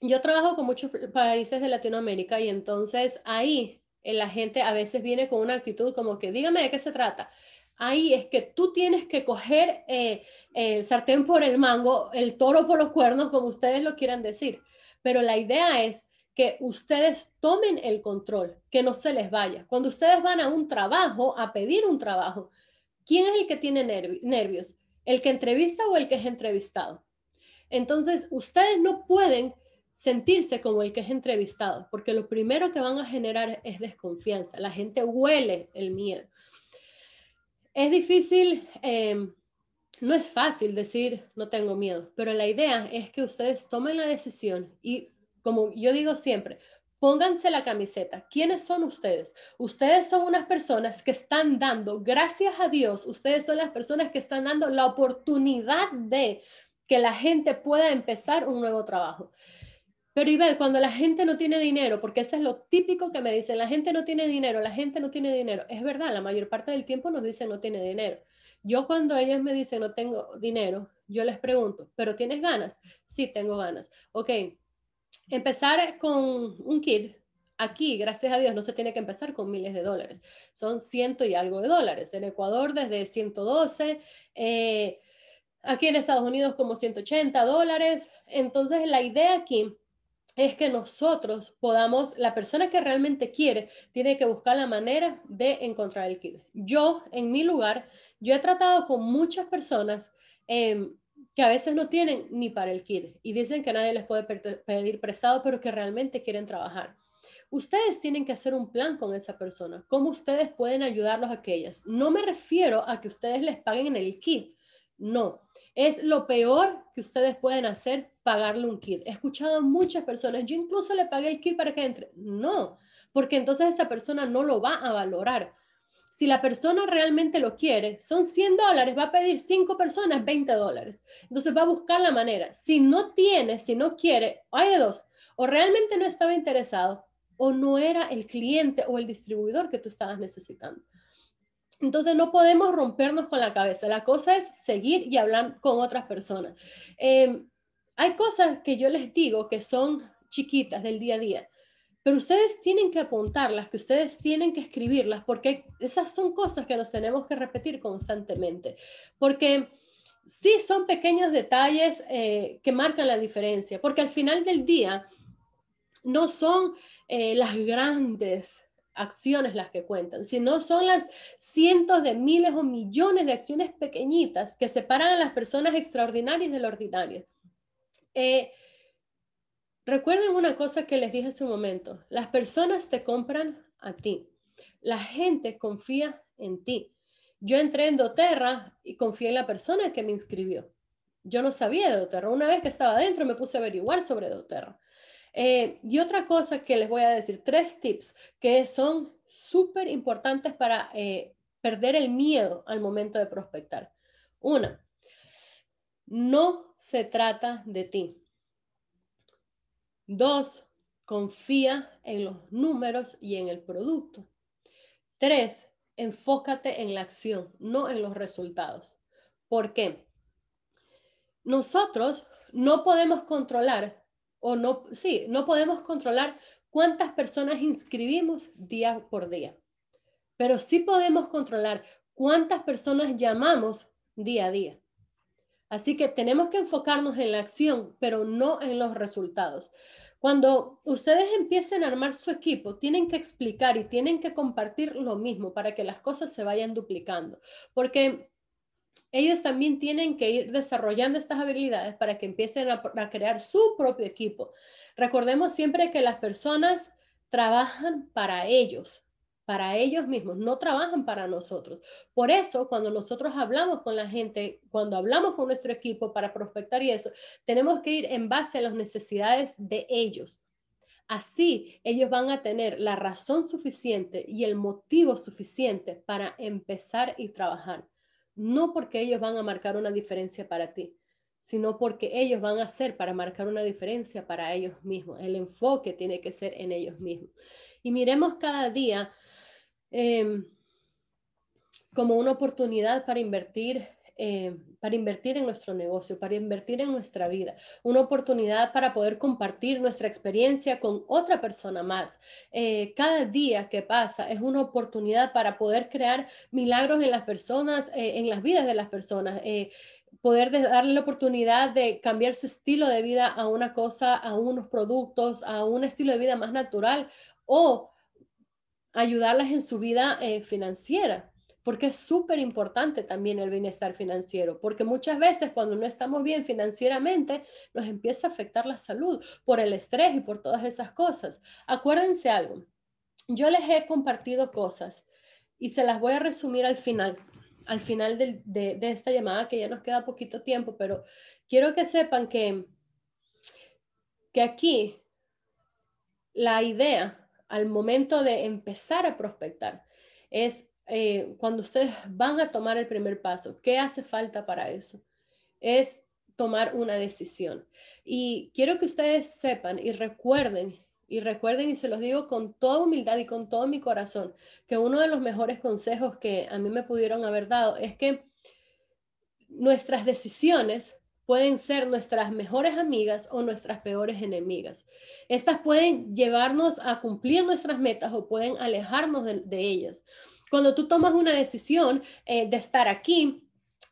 S1: yo trabajo con muchos países de Latinoamérica y entonces ahí eh, la gente a veces viene con una actitud como que dígame de qué se trata. Ahí es que tú tienes que coger eh, el sartén por el mango, el toro por los cuernos, como ustedes lo quieran decir. Pero la idea es que ustedes tomen el control, que no se les vaya. Cuando ustedes van a un trabajo, a pedir un trabajo, ¿quién es el que tiene nervios? ¿El que entrevista o el que es entrevistado? Entonces, ustedes no pueden sentirse como el que es entrevistado, porque lo primero que van a generar es desconfianza. La gente huele el miedo. Es difícil, em, no es fácil decir no tengo miedo, pero la idea es que ustedes tomen la decisión y como yo digo siempre, pónganse la camiseta. ¿Quiénes son ustedes? Ustedes son unas personas que están dando, gracias a Dios, ustedes son las personas que están dando la oportunidad de que la gente pueda empezar un nuevo trabajo. Pero Ibel, cuando la gente no tiene dinero, porque ese es lo típico que me dicen, la gente no tiene dinero, la gente no tiene dinero. Es verdad, la mayor parte del tiempo nos dicen no tiene dinero. Yo cuando ellos me dicen no tengo dinero, yo les pregunto, ¿pero tienes ganas? Sí, tengo ganas. Ok, empezar con un kit, aquí, gracias a Dios, no se tiene que empezar con miles de dólares, son ciento y algo de dólares. En Ecuador desde 112, eh, aquí en Estados Unidos como 180 dólares. Entonces, la idea aquí es que nosotros podamos, la persona que realmente quiere, tiene que buscar la manera de encontrar el kit. Yo, en mi lugar, yo he tratado con muchas personas. Eh, que a veces no tienen ni para el kit y dicen que nadie les puede pedir prestado, pero que realmente quieren trabajar. Ustedes tienen que hacer un plan con esa persona, cómo ustedes pueden ayudarlos a aquellas? No me refiero a que ustedes les paguen en el kit, no. Es lo peor que ustedes pueden hacer pagarle un kit. He escuchado a muchas personas, yo incluso le pagué el kit para que entre. No, porque entonces esa persona no lo va a valorar si la persona realmente lo quiere, son 100 dólares, va a pedir 5 personas 20 dólares. Entonces va a buscar la manera. Si no tiene, si no quiere, hay dos. O realmente no estaba interesado o no era el cliente o el distribuidor que tú estabas necesitando. Entonces no podemos rompernos con la cabeza. La cosa es seguir y hablar con otras personas. Eh, hay cosas que yo les digo que son chiquitas del día a día pero ustedes tienen que apuntarlas, que ustedes tienen que escribirlas, porque esas son cosas que nos tenemos que repetir constantemente, porque sí son pequeños detalles eh, que marcan la diferencia, porque al final del día no son eh, las grandes acciones las que cuentan, sino son las cientos de miles o millones de acciones pequeñitas que separan a las personas extraordinarias de lo ordinario. Eh, Recuerden una cosa que les dije hace un momento, las personas te compran a ti, la gente confía en ti. Yo entré en doTERRA y confié en la persona que me inscribió. Yo no sabía de doTERRA. Una vez que estaba adentro me puse a averiguar sobre doTERRA. Eh, y otra cosa que les voy a decir, tres tips que son súper importantes para eh, perder el miedo al momento de prospectar. Una, no se trata de ti. Dos, confía en los números y en el producto. Tres, enfócate en la acción, no en los resultados. ¿Por qué? Nosotros no podemos controlar, o no, sí, no podemos controlar cuántas personas inscribimos día por día, pero sí podemos controlar cuántas personas llamamos día a día. Así que tenemos que enfocarnos en la acción, pero no en los resultados. Cuando ustedes empiecen a armar su equipo, tienen que explicar y tienen que compartir lo mismo para que las cosas se vayan duplicando, porque ellos también tienen que ir desarrollando estas habilidades para que empiecen a, crear su propio equipo. Recordemos siempre que las personas trabajan para ellos, para ellos mismos, no trabajan para nosotros. Por eso, cuando nosotros hablamos con la gente, cuando hablamos con nuestro equipo para prospectar y eso, tenemos que ir en base a las necesidades de ellos. Así ellos van a tener la razón suficiente y el motivo suficiente para empezar y trabajar. No porque ellos van a marcar una diferencia para ti, sino porque ellos van a hacer para marcar una diferencia para ellos mismos. El enfoque tiene que ser en ellos mismos. Y miremos cada día Em, como una oportunidad para invertir em, para invertir en nuestro negocio, para invertir en nuestra vida, una oportunidad para poder compartir nuestra experiencia con otra persona más. Eh, cada día que pasa es una oportunidad para poder crear milagros en las personas, eh, en las vidas de las personas. Eh, poder darle la oportunidad de cambiar su estilo de vida a una cosa, a unos productos, a un estilo de vida más natural o ayudarlas en su vida eh, financiera, porque es súper importante también el bienestar financiero, porque muchas veces cuando no estamos bien financieramente nos empieza a afectar la salud por el estrés y por todas esas cosas. Acuérdense algo, yo les he compartido cosas y se las voy a resumir al final, al final de, esta llamada que ya nos queda poquito tiempo, pero quiero que sepan que, que aquí la idea al momento de empezar a prospectar es eh, cuando ustedes van a tomar el primer paso. ¿Qué hace falta para eso? Es tomar una decisión. Y quiero que ustedes sepan y recuerden, y recuerden, y se los digo con toda humildad y con todo mi corazón, que uno de los mejores consejos que a mí me pudieron haber dado es que nuestras decisiones pueden ser nuestras mejores amigas o nuestras peores enemigas. Estas pueden llevarnos a cumplir nuestras metas o pueden alejarnos de, ellas. Cuando tú tomas una decisión eh, de estar aquí,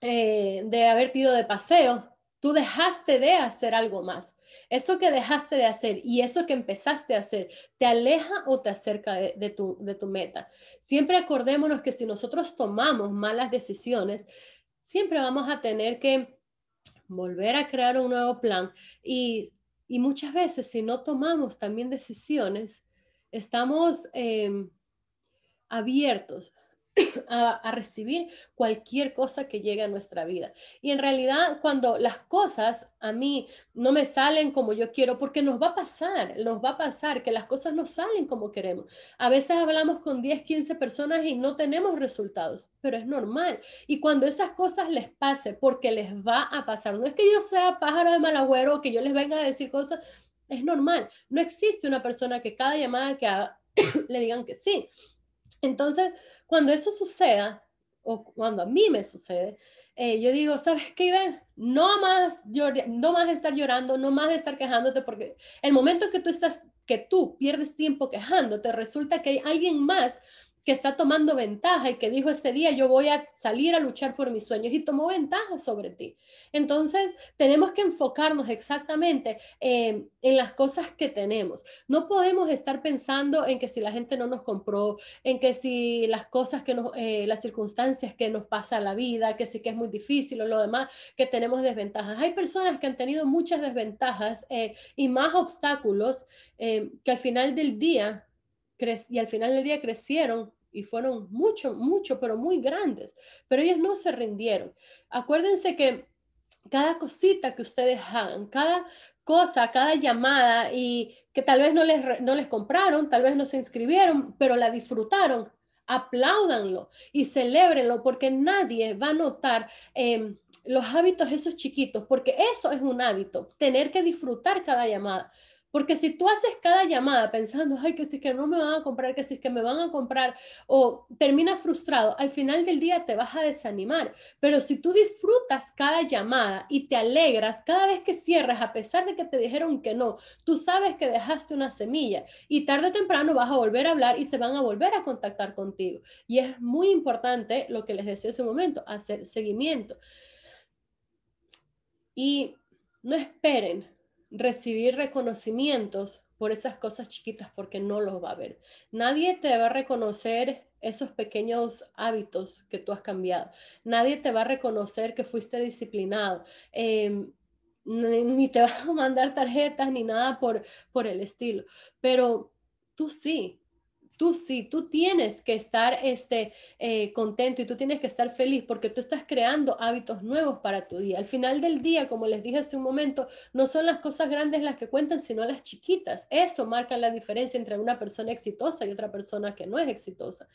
S1: eh, de haber ido de paseo, tú dejaste de hacer algo más. Eso que dejaste de hacer y eso que empezaste a hacer, ¿te aleja o te acerca de tu meta? Siempre acordémonos que si nosotros tomamos malas decisiones, siempre vamos a tener que volver a crear un nuevo plan. Y, muchas veces si no tomamos también decisiones, estamos em, abiertos [coughs] a, recibir cualquier cosa que llegue a nuestra vida. Y en realidad, cuando las cosas a mí no me salen como yo quiero, porque nos va a pasar, nos va a pasar que las cosas no salen como queremos. A veces hablamos con 10, 15 personas y no tenemos resultados, pero es normal. Y cuando esas cosas les pase, porque les va a pasar, no es que yo sea pájaro de mal agüero o que yo les venga a decir cosas, es normal. No existe una persona que cada llamada que [coughs] le digan que sí entonces, cuando eso suceda, o cuando a mí me sucede, eh, yo digo, ¿sabes qué, Iván? No más, no más estar llorando, no más estar quejándote, porque el momento que tú que tú pierdes tiempo quejándote, resulta que hay alguien más que está tomando ventaja y que dijo ese día, yo voy a salir a luchar por mis sueños y tomó ventaja sobre ti. Entonces, tenemos que enfocarnos exactamente em, en las cosas que tenemos. No podemos estar pensando en que si la gente no nos compró, en que si las cosas que nos, eh, las circunstancias que nos pasa la vida, que sí que es muy difícil o lo demás, que tenemos desventajas. Hay personas que han tenido muchas desventajas eh, y más obstáculos em, que al final del día y al final del día crecieron y fueron mucho, mucho, pero muy grandes, pero ellos no se rindieron. Acuérdense que cada cosita que ustedes hagan, cada cosa, cada llamada y que tal vez no les, no les compraron, tal vez no se inscribieron, pero la disfrutaron, apláudanlo y celébrenlo porque nadie va a notar em, los hábitos esos chiquitos, porque eso es un hábito, tener que disfrutar cada llamada. Porque si tú haces cada llamada pensando, ay, que si es que no me van a comprar, que si es que me van a comprar, o terminas frustrado, al final del día te vas a desanimar. Pero si tú disfrutas cada llamada y te alegras cada vez que cierras, a pesar de que te dijeron que no, tú sabes que dejaste una semilla y tarde o temprano vas a volver a hablar y se van a volver a contactar contigo. Y es muy importante lo que les decía hace un momento, hacer seguimiento. Y no esperen recibir reconocimientos por esas cosas chiquitas porque no los va a ver. Nadie te va a reconocer esos pequeños hábitos que tú has cambiado. Nadie te va a reconocer que fuiste disciplinado. Em, ni te [laughs] va a mandar tarjetas ni nada por, por el estilo. Pero tú sí, tú sí, tú tienes que estar este, eh, contento y tú tienes que estar feliz porque tú estás creando hábitos nuevos para tu día. Al final del día, como les dije hace un momento, no son las cosas grandes las que cuentan, sino las chiquitas. Eso marca la diferencia entre una persona exitosa y otra persona que no es exitosa.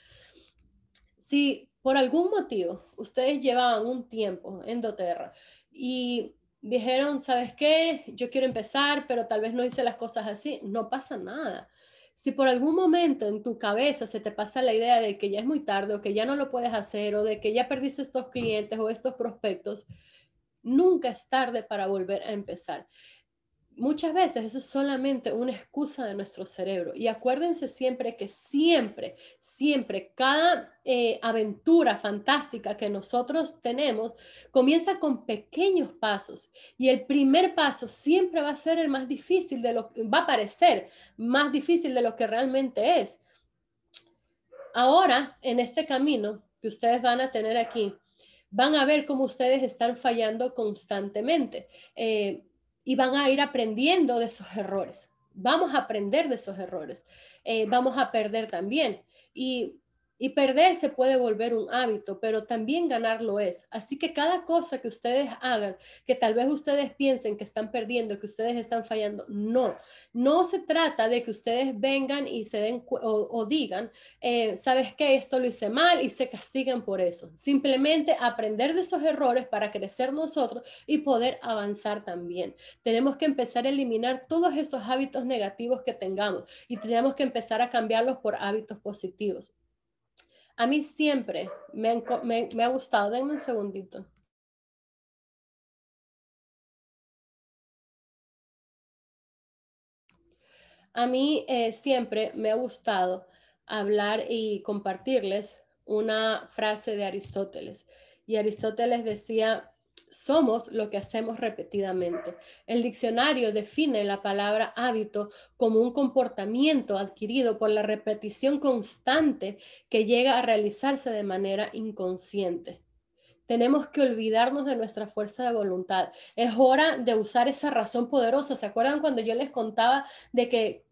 S1: Si por algún motivo ustedes llevaban un tiempo en doTERRA y dijeron, ¿sabes qué? Yo quiero empezar, pero tal vez no hice las cosas así, no pasa nada si por algún momento en tu cabeza se te pasa la idea de que ya es muy tarde o que ya no lo puedes hacer o de que ya perdiste estos clientes o estos prospectos, nunca es tarde para volver a empezar. Muchas veces eso es solamente una excusa de nuestro cerebro. Y acuérdense siempre que siempre, siempre, cada eh, aventura fantástica que nosotros tenemos comienza con pequeños pasos. Y el primer paso siempre va a ser el más difícil de lo que va a parecer más difícil de lo que realmente es. Ahora, en este camino que ustedes van a tener aquí, van a ver cómo ustedes están fallando constantemente. Eh, y van a ir aprendiendo de esos errores. Vamos a aprender de esos errores. Eh, vamos a perder también. Y y perder se puede volver un hábito, pero también ganarlo es. Así que cada cosa que ustedes hagan, que tal vez ustedes piensen que están perdiendo, que ustedes están fallando, no. No se trata de que ustedes vengan y se den o, digan, eh, sabes que esto lo hice mal y se castigan por eso. Simplemente aprender de esos errores para crecer nosotros y poder avanzar también. Tenemos que empezar a eliminar todos esos hábitos negativos que tengamos y tenemos que empezar a cambiarlos por hábitos positivos. A mí siempre me, ha gustado. Denme un segundito. A mí eh, siempre me ha gustado hablar y compartirles una frase de Aristóteles. Y Aristóteles decía, somos lo que hacemos repetidamente. El diccionario define la palabra hábito como un comportamiento adquirido por la repetición constante que llega a realizarse de manera inconsciente. Tenemos que olvidarnos de nuestra fuerza de voluntad. Es hora de usar esa razón poderosa. ¿Se acuerdan cuando yo les contaba de que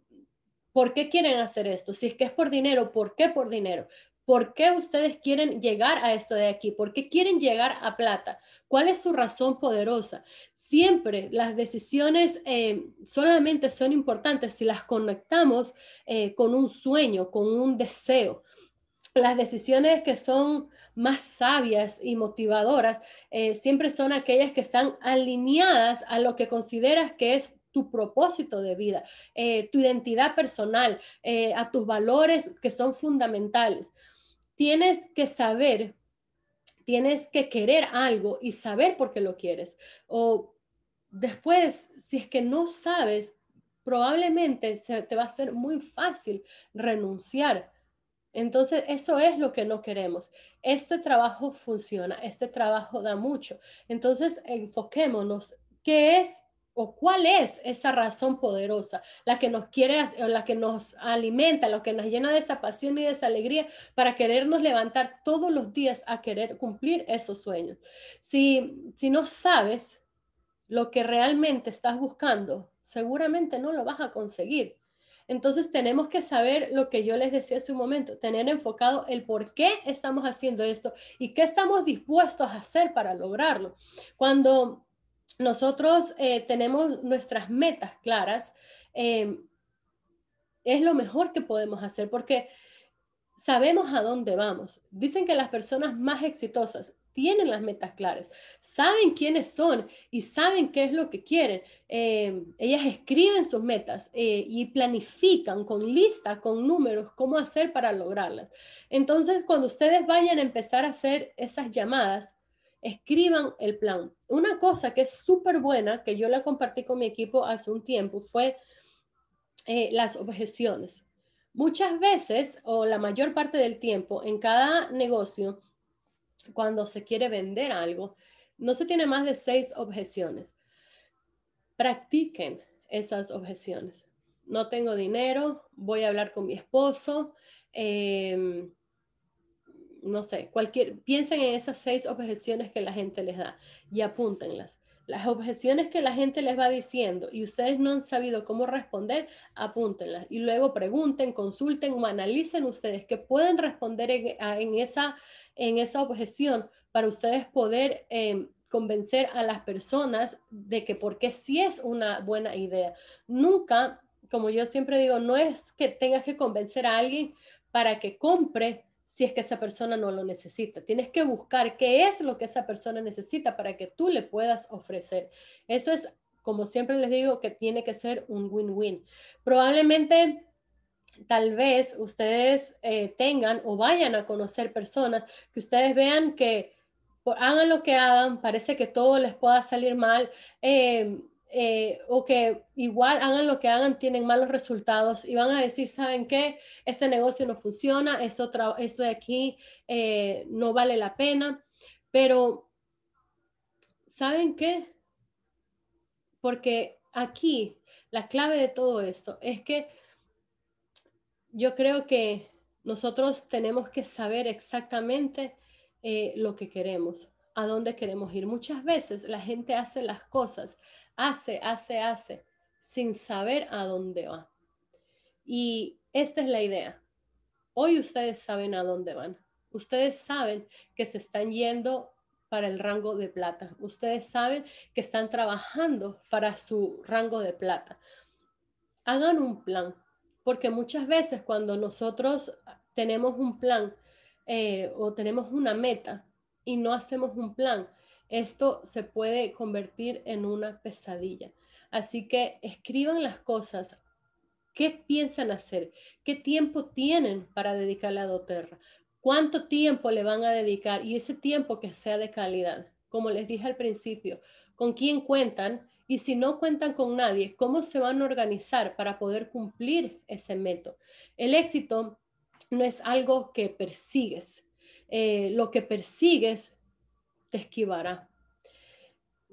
S1: ¿Por qué quieren hacer esto? Si es que es por dinero, ¿por qué por dinero? ¿Por qué ustedes quieren llegar a esto de aquí? ¿Por qué quieren llegar a plata? ¿Cuál es su razón poderosa? Siempre las decisiones eh, solamente son importantes si las conectamos eh, con un sueño, con un deseo. Las decisiones que son más sabias y motivadoras eh, siempre son aquellas que están alineadas a lo que consideras que es tu propósito de vida, tu identidad personal, a tus valores que son fundamentales tienes que saber, tienes que querer algo y saber por qué lo quieres. O después, si es que no sabes, probablemente te va a ser muy fácil renunciar. Entonces, eso es lo que no queremos. Este trabajo funciona, este trabajo da mucho. Entonces, enfoquémonos, ¿qué es o cuál es esa razón poderosa, la que nos quiere, eh, la que nos alimenta, la que nos llena de esa pasión y de esa alegría para querernos levantar todos los días a querer cumplir esos sueños. Si, si no sabes lo que realmente estás buscando, seguramente no lo vas a conseguir. Entonces tenemos que saber lo que yo les decía hace un momento, tener enfocado el por qué estamos haciendo esto y qué estamos dispuestos a hacer para lograrlo. Cuando nosotros eh, tenemos nuestras metas claras, eh, es lo mejor que podemos hacer porque sabemos a dónde vamos. Dicen que las personas más exitosas tienen las metas claras, saben quiénes son y saben qué es lo que quieren. Eh, ellas escriben sus metas y planifican con lista, con números, cómo hacer para lograrlas. Entonces, cuando ustedes vayan a empezar a hacer esas llamadas, escriban el plan. Una cosa que es súper buena, que yo la compartí con mi equipo hace un tiempo, fue eh, las objeciones. Muchas veces, o la mayor parte del tiempo, en cada negocio, cuando se quiere vender algo, no se tiene más de seis objeciones. Practiquen esas objeciones. No tengo dinero, voy a hablar con mi esposo, em, no sé, cualquier, piensen en esas seis objeciones que la gente les da y apúntenlas. Las objeciones que la gente les va diciendo y ustedes no han sabido cómo responder, apúntenlas y luego pregunten, consulten o analicen ustedes que pueden responder en, esa, en esa objeción para ustedes poder em, convencer a las personas de que porque si sí es una buena idea. Nunca, como yo siempre digo, no es que tengas que convencer a alguien para que compre si es que esa persona no lo necesita. Tienes que buscar qué es lo que esa persona necesita para que tú le puedas ofrecer. Eso es, como siempre les digo, que tiene que ser un win-win. Probablemente tal vez ustedes eh, tengan o vayan a conocer personas que ustedes vean que hagan lo que hagan, parece que todo les pueda salir mal. Eh, eh, o que igual hagan lo que hagan, tienen malos resultados y van a decir, ¿saben qué? Este negocio no funciona, esto, esto de aquí eh, no vale la pena, pero ¿saben qué? Porque aquí la clave de todo esto es que yo creo que nosotros tenemos que saber exactamente eh, lo que queremos, a dónde queremos ir. Muchas veces la gente hace las cosas hace, hace, hace, sin saber a dónde va. Y esta es la idea. Hoy ustedes saben a dónde van. Ustedes saben que se están yendo para el rango de plata. Ustedes saben que están trabajando para su rango de plata. Hagan un plan, porque muchas veces cuando nosotros tenemos un plan eh, o tenemos una meta y no hacemos un plan, esto se puede convertir en una pesadilla. Así que escriban las cosas, ¿Qué piensan hacer? ¿Qué tiempo tienen para dedicarle a doTERRA? ¿Cuánto tiempo le van a dedicar? Y ese tiempo que sea de calidad, como les dije al principio, ¿con quién cuentan? Y si no cuentan con nadie, ¿cómo se van a organizar para poder cumplir ese método? El éxito no es algo que persigues. Eh, lo que persigues te esquivará.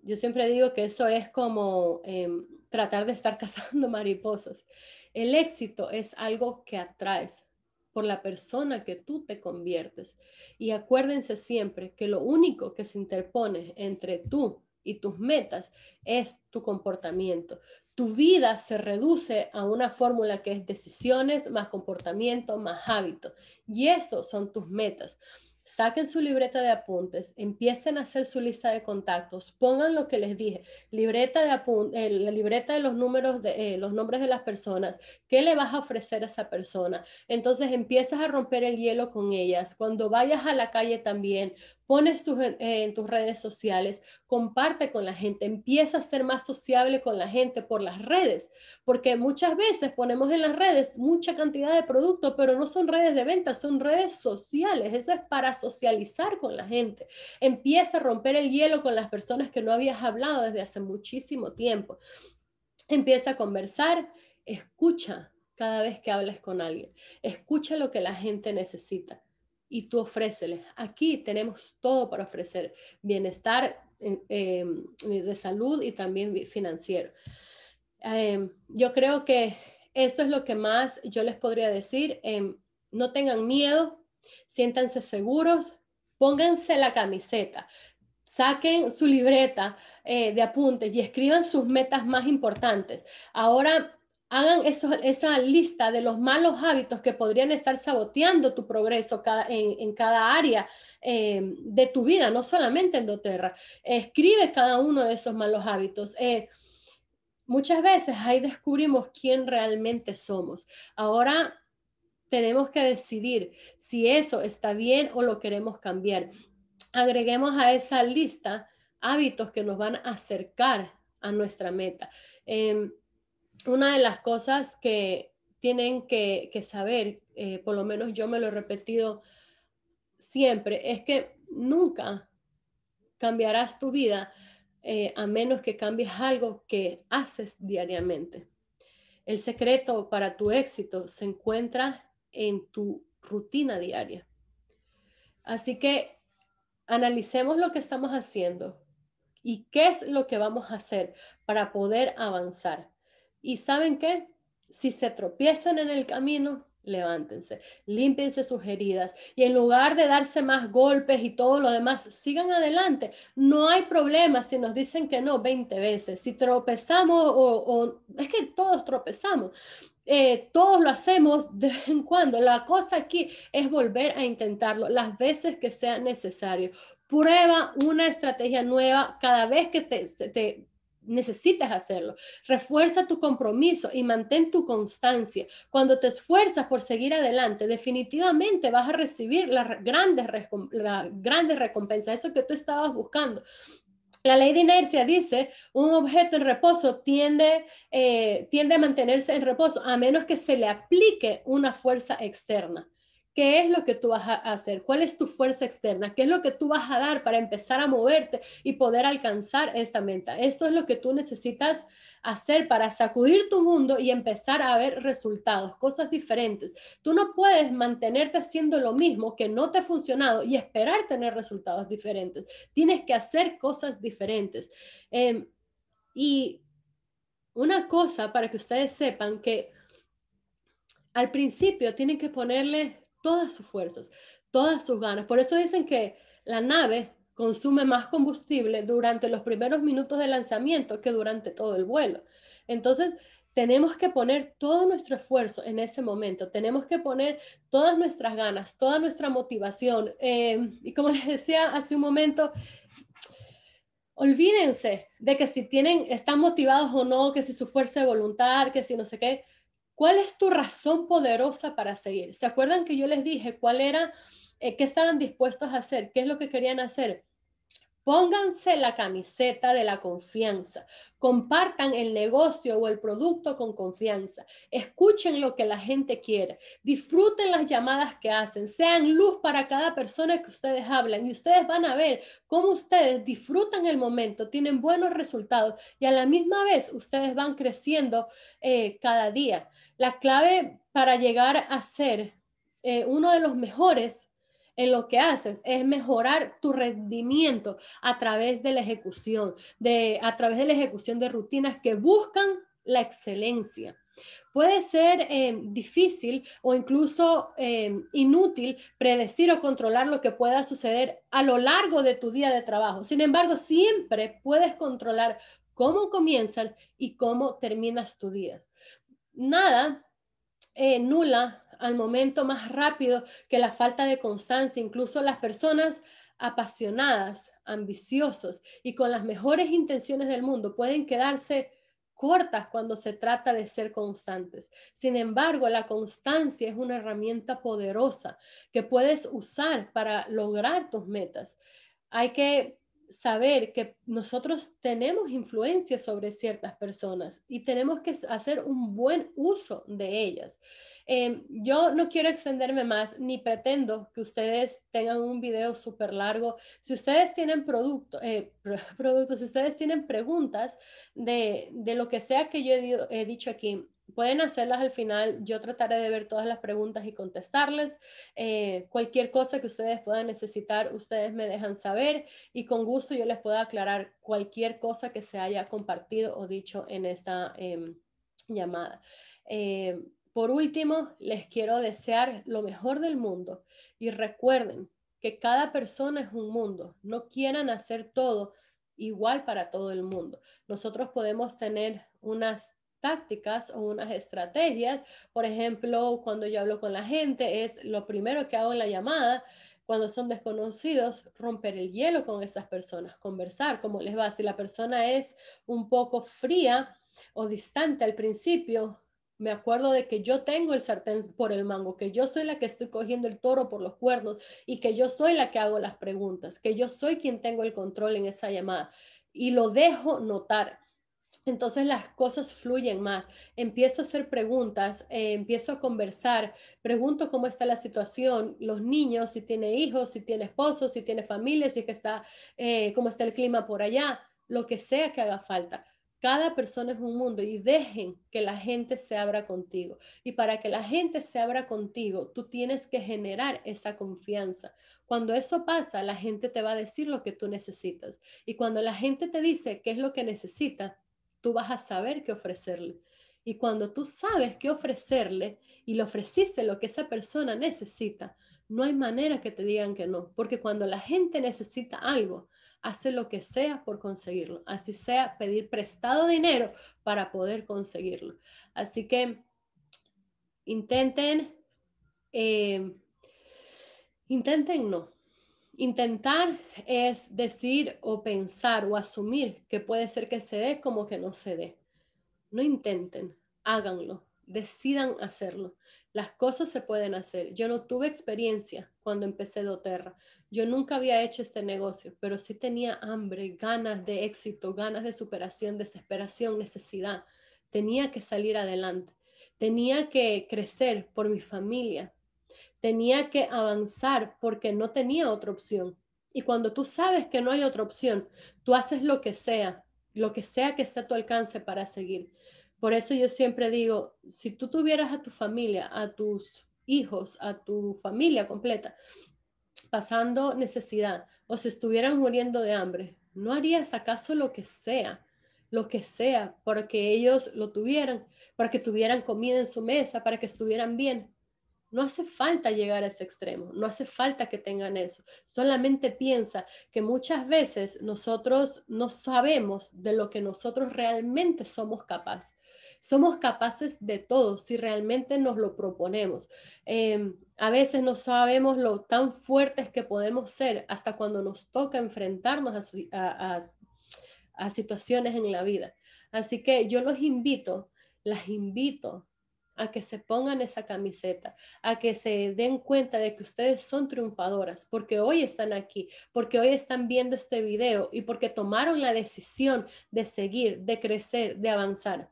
S1: Yo siempre digo que eso es como em, tratar de estar [laughs] cazando mariposas. El éxito es algo que atraes por la persona que tú te conviertes. Y acuérdense siempre que lo único que se interpone entre tú y tus metas es tu comportamiento. Tu vida se reduce a una fórmula que es decisiones más comportamiento más hábito. Y estos son tus metas. Saquen su libreta de apuntes, empiecen a hacer su lista de contactos, pongan lo que les dije, libreta de eh, la libreta de los números de eh, los nombres de las personas, qué le vas a ofrecer a esa persona. Entonces empiezas a romper el hielo con ellas. Cuando vayas a la calle también, pones tus, eh, en tus redes sociales, comparte con la gente, empieza a ser más sociable con la gente por las redes, porque muchas veces ponemos en las redes mucha cantidad de productos, pero no son redes de venta, son redes sociales. Eso es para socializar con la gente, empieza a romper el hielo con las personas que no habías hablado desde hace muchísimo tiempo, empieza a conversar, escucha cada vez que hables con alguien, escucha lo que la gente necesita y tú ofréceles. Aquí tenemos todo para ofrecer bienestar em, de salud y también financiero. Em, yo creo que eso es lo que más yo les podría decir. Em, no tengan miedo Siéntanse seguros, pónganse la camiseta, saquen su libreta eh, de apuntes y escriban sus metas más importantes. Ahora hagan esa lista de los malos hábitos que podrían estar saboteando tu progreso en, cada área eh, de tu vida, no solamente en doTERRA. Escribe cada uno de esos malos hábitos. Eh, muchas veces ahí descubrimos quién realmente somos. Ahora tenemos que decidir si eso está bien o lo queremos cambiar. Agreguemos a esa lista hábitos que nos van a acercar a nuestra meta. Em, una de las cosas que tienen que, saber, eh, por lo menos yo me lo he repetido siempre, es que nunca cambiarás tu vida eh, a menos que cambies algo que haces diariamente. El secreto para tu éxito se encuentra en tu rutina diaria. Así que analicemos lo que estamos haciendo y qué es lo que vamos a hacer para poder avanzar. Y saben qué? Si se tropiezan en el camino, levántense, límpiense sus heridas y en lugar de darse más golpes y todo lo demás, sigan adelante. No hay problema si nos dicen que no 20 veces, si tropezamos o, es que todos tropezamos, eh, todos lo hacemos de vez en cuando. La cosa aquí es volver a intentarlo las veces que sea necesario. Prueba una estrategia nueva cada vez que te, hacerlo. Refuerza tu compromiso y mantén tu constancia. Cuando te esfuerzas por seguir adelante, definitivamente vas a recibir las grandes, las grandes recompensas, eso que tú estabas buscando. La ley de inercia dice, un objeto en reposo tiende, eh, tiende a mantenerse en reposo a menos que se le aplique una fuerza externa. ¿Qué es lo que tú vas a hacer? ¿Cuál es tu fuerza externa? ¿Qué es lo que tú vas a dar para empezar a moverte y poder alcanzar esta meta? Esto es lo que tú necesitas hacer para sacudir tu mundo y empezar a ver resultados, cosas diferentes. Tú no puedes mantenerte haciendo lo mismo que no te ha funcionado y esperar tener resultados diferentes. Tienes que hacer cosas diferentes. Em, y una cosa para que ustedes sepan que al principio tienen que ponerle todas sus fuerzas, todas sus ganas. Por eso dicen que la nave consume más combustible durante los primeros minutos de lanzamiento que durante todo el vuelo. Entonces, tenemos que poner todo nuestro esfuerzo en ese momento, tenemos que poner todas nuestras ganas, toda nuestra motivación. Em, y como [laughs] les decía hace un momento, olvídense de que si tienen, están motivados o no, que si su fuerza de voluntad, que si no sé qué, ¿Cuál es tu razón poderosa para seguir? ¿Se acuerdan que yo les dije cuál era, eh, qué estaban dispuestos a hacer, qué es lo que querían hacer? Pónganse la camiseta de la confianza. Compartan el negocio o el producto con confianza. Escuchen lo que la gente quiera. Disfruten las llamadas que hacen. Sean luz para cada persona que ustedes hablan. Y ustedes van a ver cómo ustedes disfrutan el momento, tienen buenos resultados y a la misma vez ustedes van creciendo eh, cada día. La clave para llegar a ser eh, uno de los mejores en lo que haces es mejorar tu rendimiento a través de la ejecución, de, a través de la ejecución de rutinas que buscan la excelencia. Puede ser em, difícil o incluso em, inútil predecir o controlar lo que pueda suceder a lo largo de tu día de trabajo. Sin embargo, siempre puedes controlar cómo comienzan y cómo terminas tu día. Nada eh, nula al momento más rápido que la falta de constancia. Incluso las personas apasionadas, ambiciosos y con las mejores intenciones del mundo pueden quedarse cortas cuando se trata de ser constantes. Sin embargo, la constancia es una herramienta poderosa que puedes usar para lograr tus metas. Hay que saber que nosotros tenemos influencia sobre ciertas personas y tenemos que hacer un buen uso de ellas. Em, yo no quiero extenderme más ni pretendo que ustedes tengan un video súper largo. Si ustedes tienen producto, eh, [laughs] productos, si ustedes tienen preguntas de, lo que sea que yo he dicho aquí, Pueden hacerlas al final. Yo trataré de ver todas las preguntas y contestarles. Eh, cualquier cosa que ustedes puedan necesitar, ustedes me dejan saber y con gusto yo les puedo aclarar cualquier cosa que se haya compartido o dicho en esta em, llamada. Eh, por último, les quiero desear lo mejor del mundo y recuerden que cada persona es un mundo. No quieran hacer todo igual para todo el mundo. Nosotros podemos tener unas tácticas o unas estrategias. Por ejemplo, cuando yo hablo con la gente, es lo primero que hago en la llamada, cuando son desconocidos, romper el hielo con esas personas, conversar, cómo les va. Si la persona es un poco fría o distante al principio, me acuerdo de que yo tengo el sartén por el mango, que yo soy la que estoy cogiendo el toro por los cuernos y que yo soy la que hago las preguntas, que yo soy quien tengo el control en esa llamada. Y lo dejo notar entonces las cosas fluyen más. Empiezo a hacer preguntas, eh, empiezo a conversar, pregunto cómo está la situación, los niños, si tiene hijos, si tiene esposo, si tiene familia, si es que está, eh, cómo está el clima por allá, lo que sea que haga falta. Cada persona es un mundo y dejen que la gente se abra contigo. Y para que la gente se abra contigo, tú tienes que generar esa confianza. Cuando eso pasa, la gente te va a decir lo que tú necesitas. Y cuando la gente te dice qué es lo que necesita, tú vas a saber qué ofrecerle. Y cuando tú sabes qué ofrecerle y le ofreciste lo que esa persona necesita, no hay manera que te digan que no, porque cuando la gente necesita algo, hace lo que sea por conseguirlo, así sea pedir prestado dinero para poder conseguirlo. Así que intenten, eh, intenten no, Intentar es decir o pensar o asumir que puede ser que se dé como que no se dé. No intenten, háganlo, decidan hacerlo. Las cosas se pueden hacer. Yo no tuve experiencia cuando empecé doTERRA. Yo nunca había hecho este negocio, pero sí tenía hambre, ganas de éxito, ganas de superación, desesperación, necesidad. Tenía que salir adelante. Tenía que crecer por mi familia, Tenía que avanzar porque no tenía otra opción. Y cuando tú sabes que no hay otra opción, tú haces lo que sea, lo que sea que esté a tu alcance para seguir. Por eso yo siempre digo, si tú tuvieras a tu familia, a tus hijos, a tu familia completa, pasando necesidad o si estuvieran muriendo de hambre, ¿no harías acaso lo que sea, lo que sea, para que ellos lo tuvieran, para que tuvieran comida en su mesa, para que estuvieran bien? No hace falta llegar a ese extremo, no hace falta que tengan eso. Solamente piensa que muchas veces nosotros no sabemos de lo que nosotros realmente somos capaces. Somos capaces de todo si realmente nos lo proponemos. Em, a veces no sabemos lo tan fuertes que podemos ser hasta cuando nos toca enfrentarnos a, a situaciones en la vida. Así que yo los invito, las invito a que se pongan esa camiseta, a que se den cuenta de que ustedes son triunfadoras, porque hoy están aquí, porque hoy están viendo este video y porque tomaron la decisión de seguir, de crecer, de avanzar.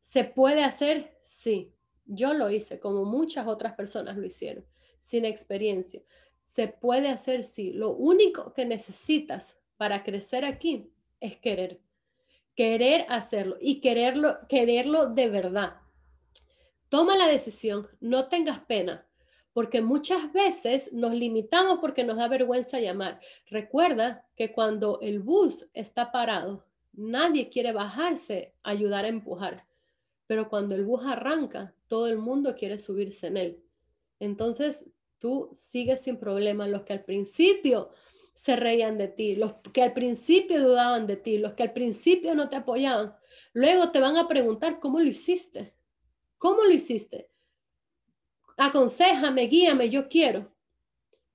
S1: ¿Se puede hacer? Sí. Yo lo hice, como muchas otras personas lo hicieron, sin experiencia. Se puede hacer, sí. Lo único que necesitas para crecer aquí es querer. Querer hacerlo y quererlo, quererlo de verdad Toma la decisión, no tengas pena, porque muchas veces nos limitamos porque nos da vergüenza llamar. Recuerda que cuando el bus está parado, nadie quiere bajarse ayudar a empujar, pero cuando el bus arranca, todo el mundo quiere subirse en él. Entonces, tú sigues sin problemas. Los que al principio se reían de ti, los que al principio dudaban de ti, los que al principio no te apoyaban, luego te van a preguntar cómo lo hiciste ¿Cómo lo hiciste? Aconsejame, guíame, yo quiero.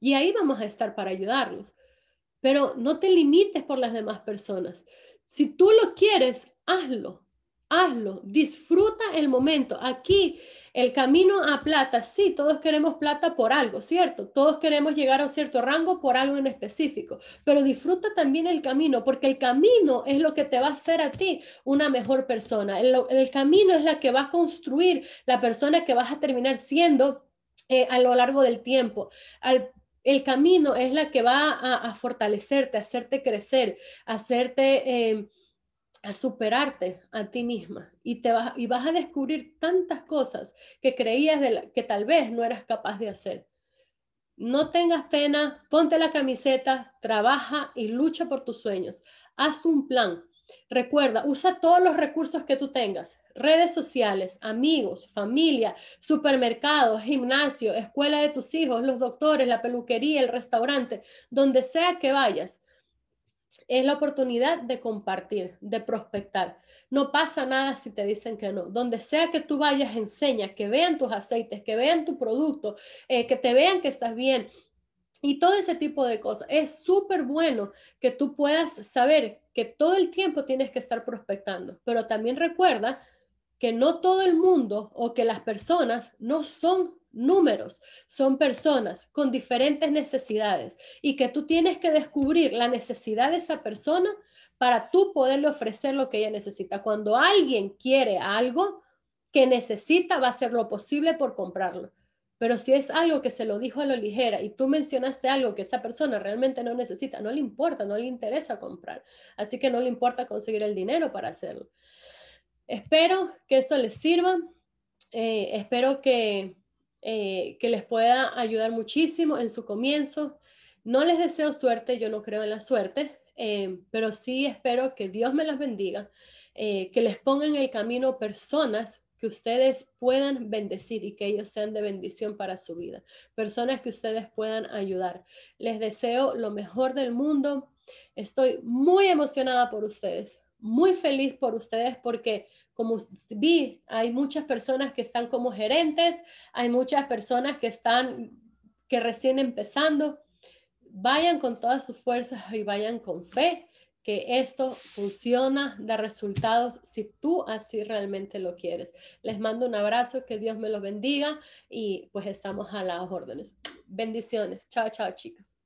S1: Y ahí vamos a estar para ayudarlos. Pero no te limites por las demás personas. Si tú lo quieres, hazlo hazlo, disfruta el momento. Aquí el camino a plata, sí, todos queremos plata por algo, ¿cierto? Todos queremos llegar a un cierto rango por algo en específico, pero disfruta también el camino, porque el camino es lo que te va a hacer a ti una mejor persona. El, camino es la que va a construir la persona que vas a terminar siendo. Eh, a lo largo del tiempo, el camino es la que va a, fortalecerte, hacerte crecer, hacerte eh, a superarte a ti misma y, te vas, y vas a descubrir tantas cosas que creías que tal vez no eras capaz de hacer. No tengas pena, ponte la camiseta, trabaja y lucha por tus sueños. Haz un plan. Recuerda, usa todos los recursos que tú tengas, redes sociales, amigos, familia, supermercados, gimnasio, escuela de tus hijos, los doctores, la peluquería, el restaurante, donde sea que vayas es la oportunidad de compartir, de prospectar. No pasa nada si te dicen que no. Donde sea que tú vayas, enseña, que vean tus aceites, que vean tu producto, eh, que te vean que estás bien y todo ese tipo de cosas. Es súper bueno que tú puedas saber que todo el tiempo tienes que estar prospectando, pero también recuerda que no todo el mundo o que las personas no son números, son personas con diferentes necesidades y que tú tienes que descubrir la necesidad de esa persona para tú poderle ofrecer lo que ella necesita. Cuando alguien quiere algo que necesita, va a hacer lo posible por comprarlo. Pero si es algo que se lo dijo a lo ligera y tú mencionaste algo que esa persona realmente no necesita, no le importa, no le interesa comprar. Así que no le importa conseguir el dinero para hacerlo. Espero que esto les sirva. Eh, espero que eh, que les pueda ayudar muchísimo en su comienzo. No les deseo suerte, yo no creo en la suerte, eh, pero sí espero que Dios me las bendiga, eh, que les ponga en el camino personas que ustedes puedan bendecir y que ellos sean de bendición para su vida, personas que ustedes puedan ayudar. Les deseo lo mejor del mundo. Estoy muy emocionada por ustedes, muy feliz por ustedes porque como vi, hay muchas personas que están como gerentes, hay muchas personas que están que recién empezando. Vayan con todas sus fuerzas y vayan con fe que esto funciona, da resultados si tú así realmente lo quieres. Les mando un abrazo, que Dios me los bendiga y pues estamos a las órdenes. Bendiciones. Chao, chao, chicas.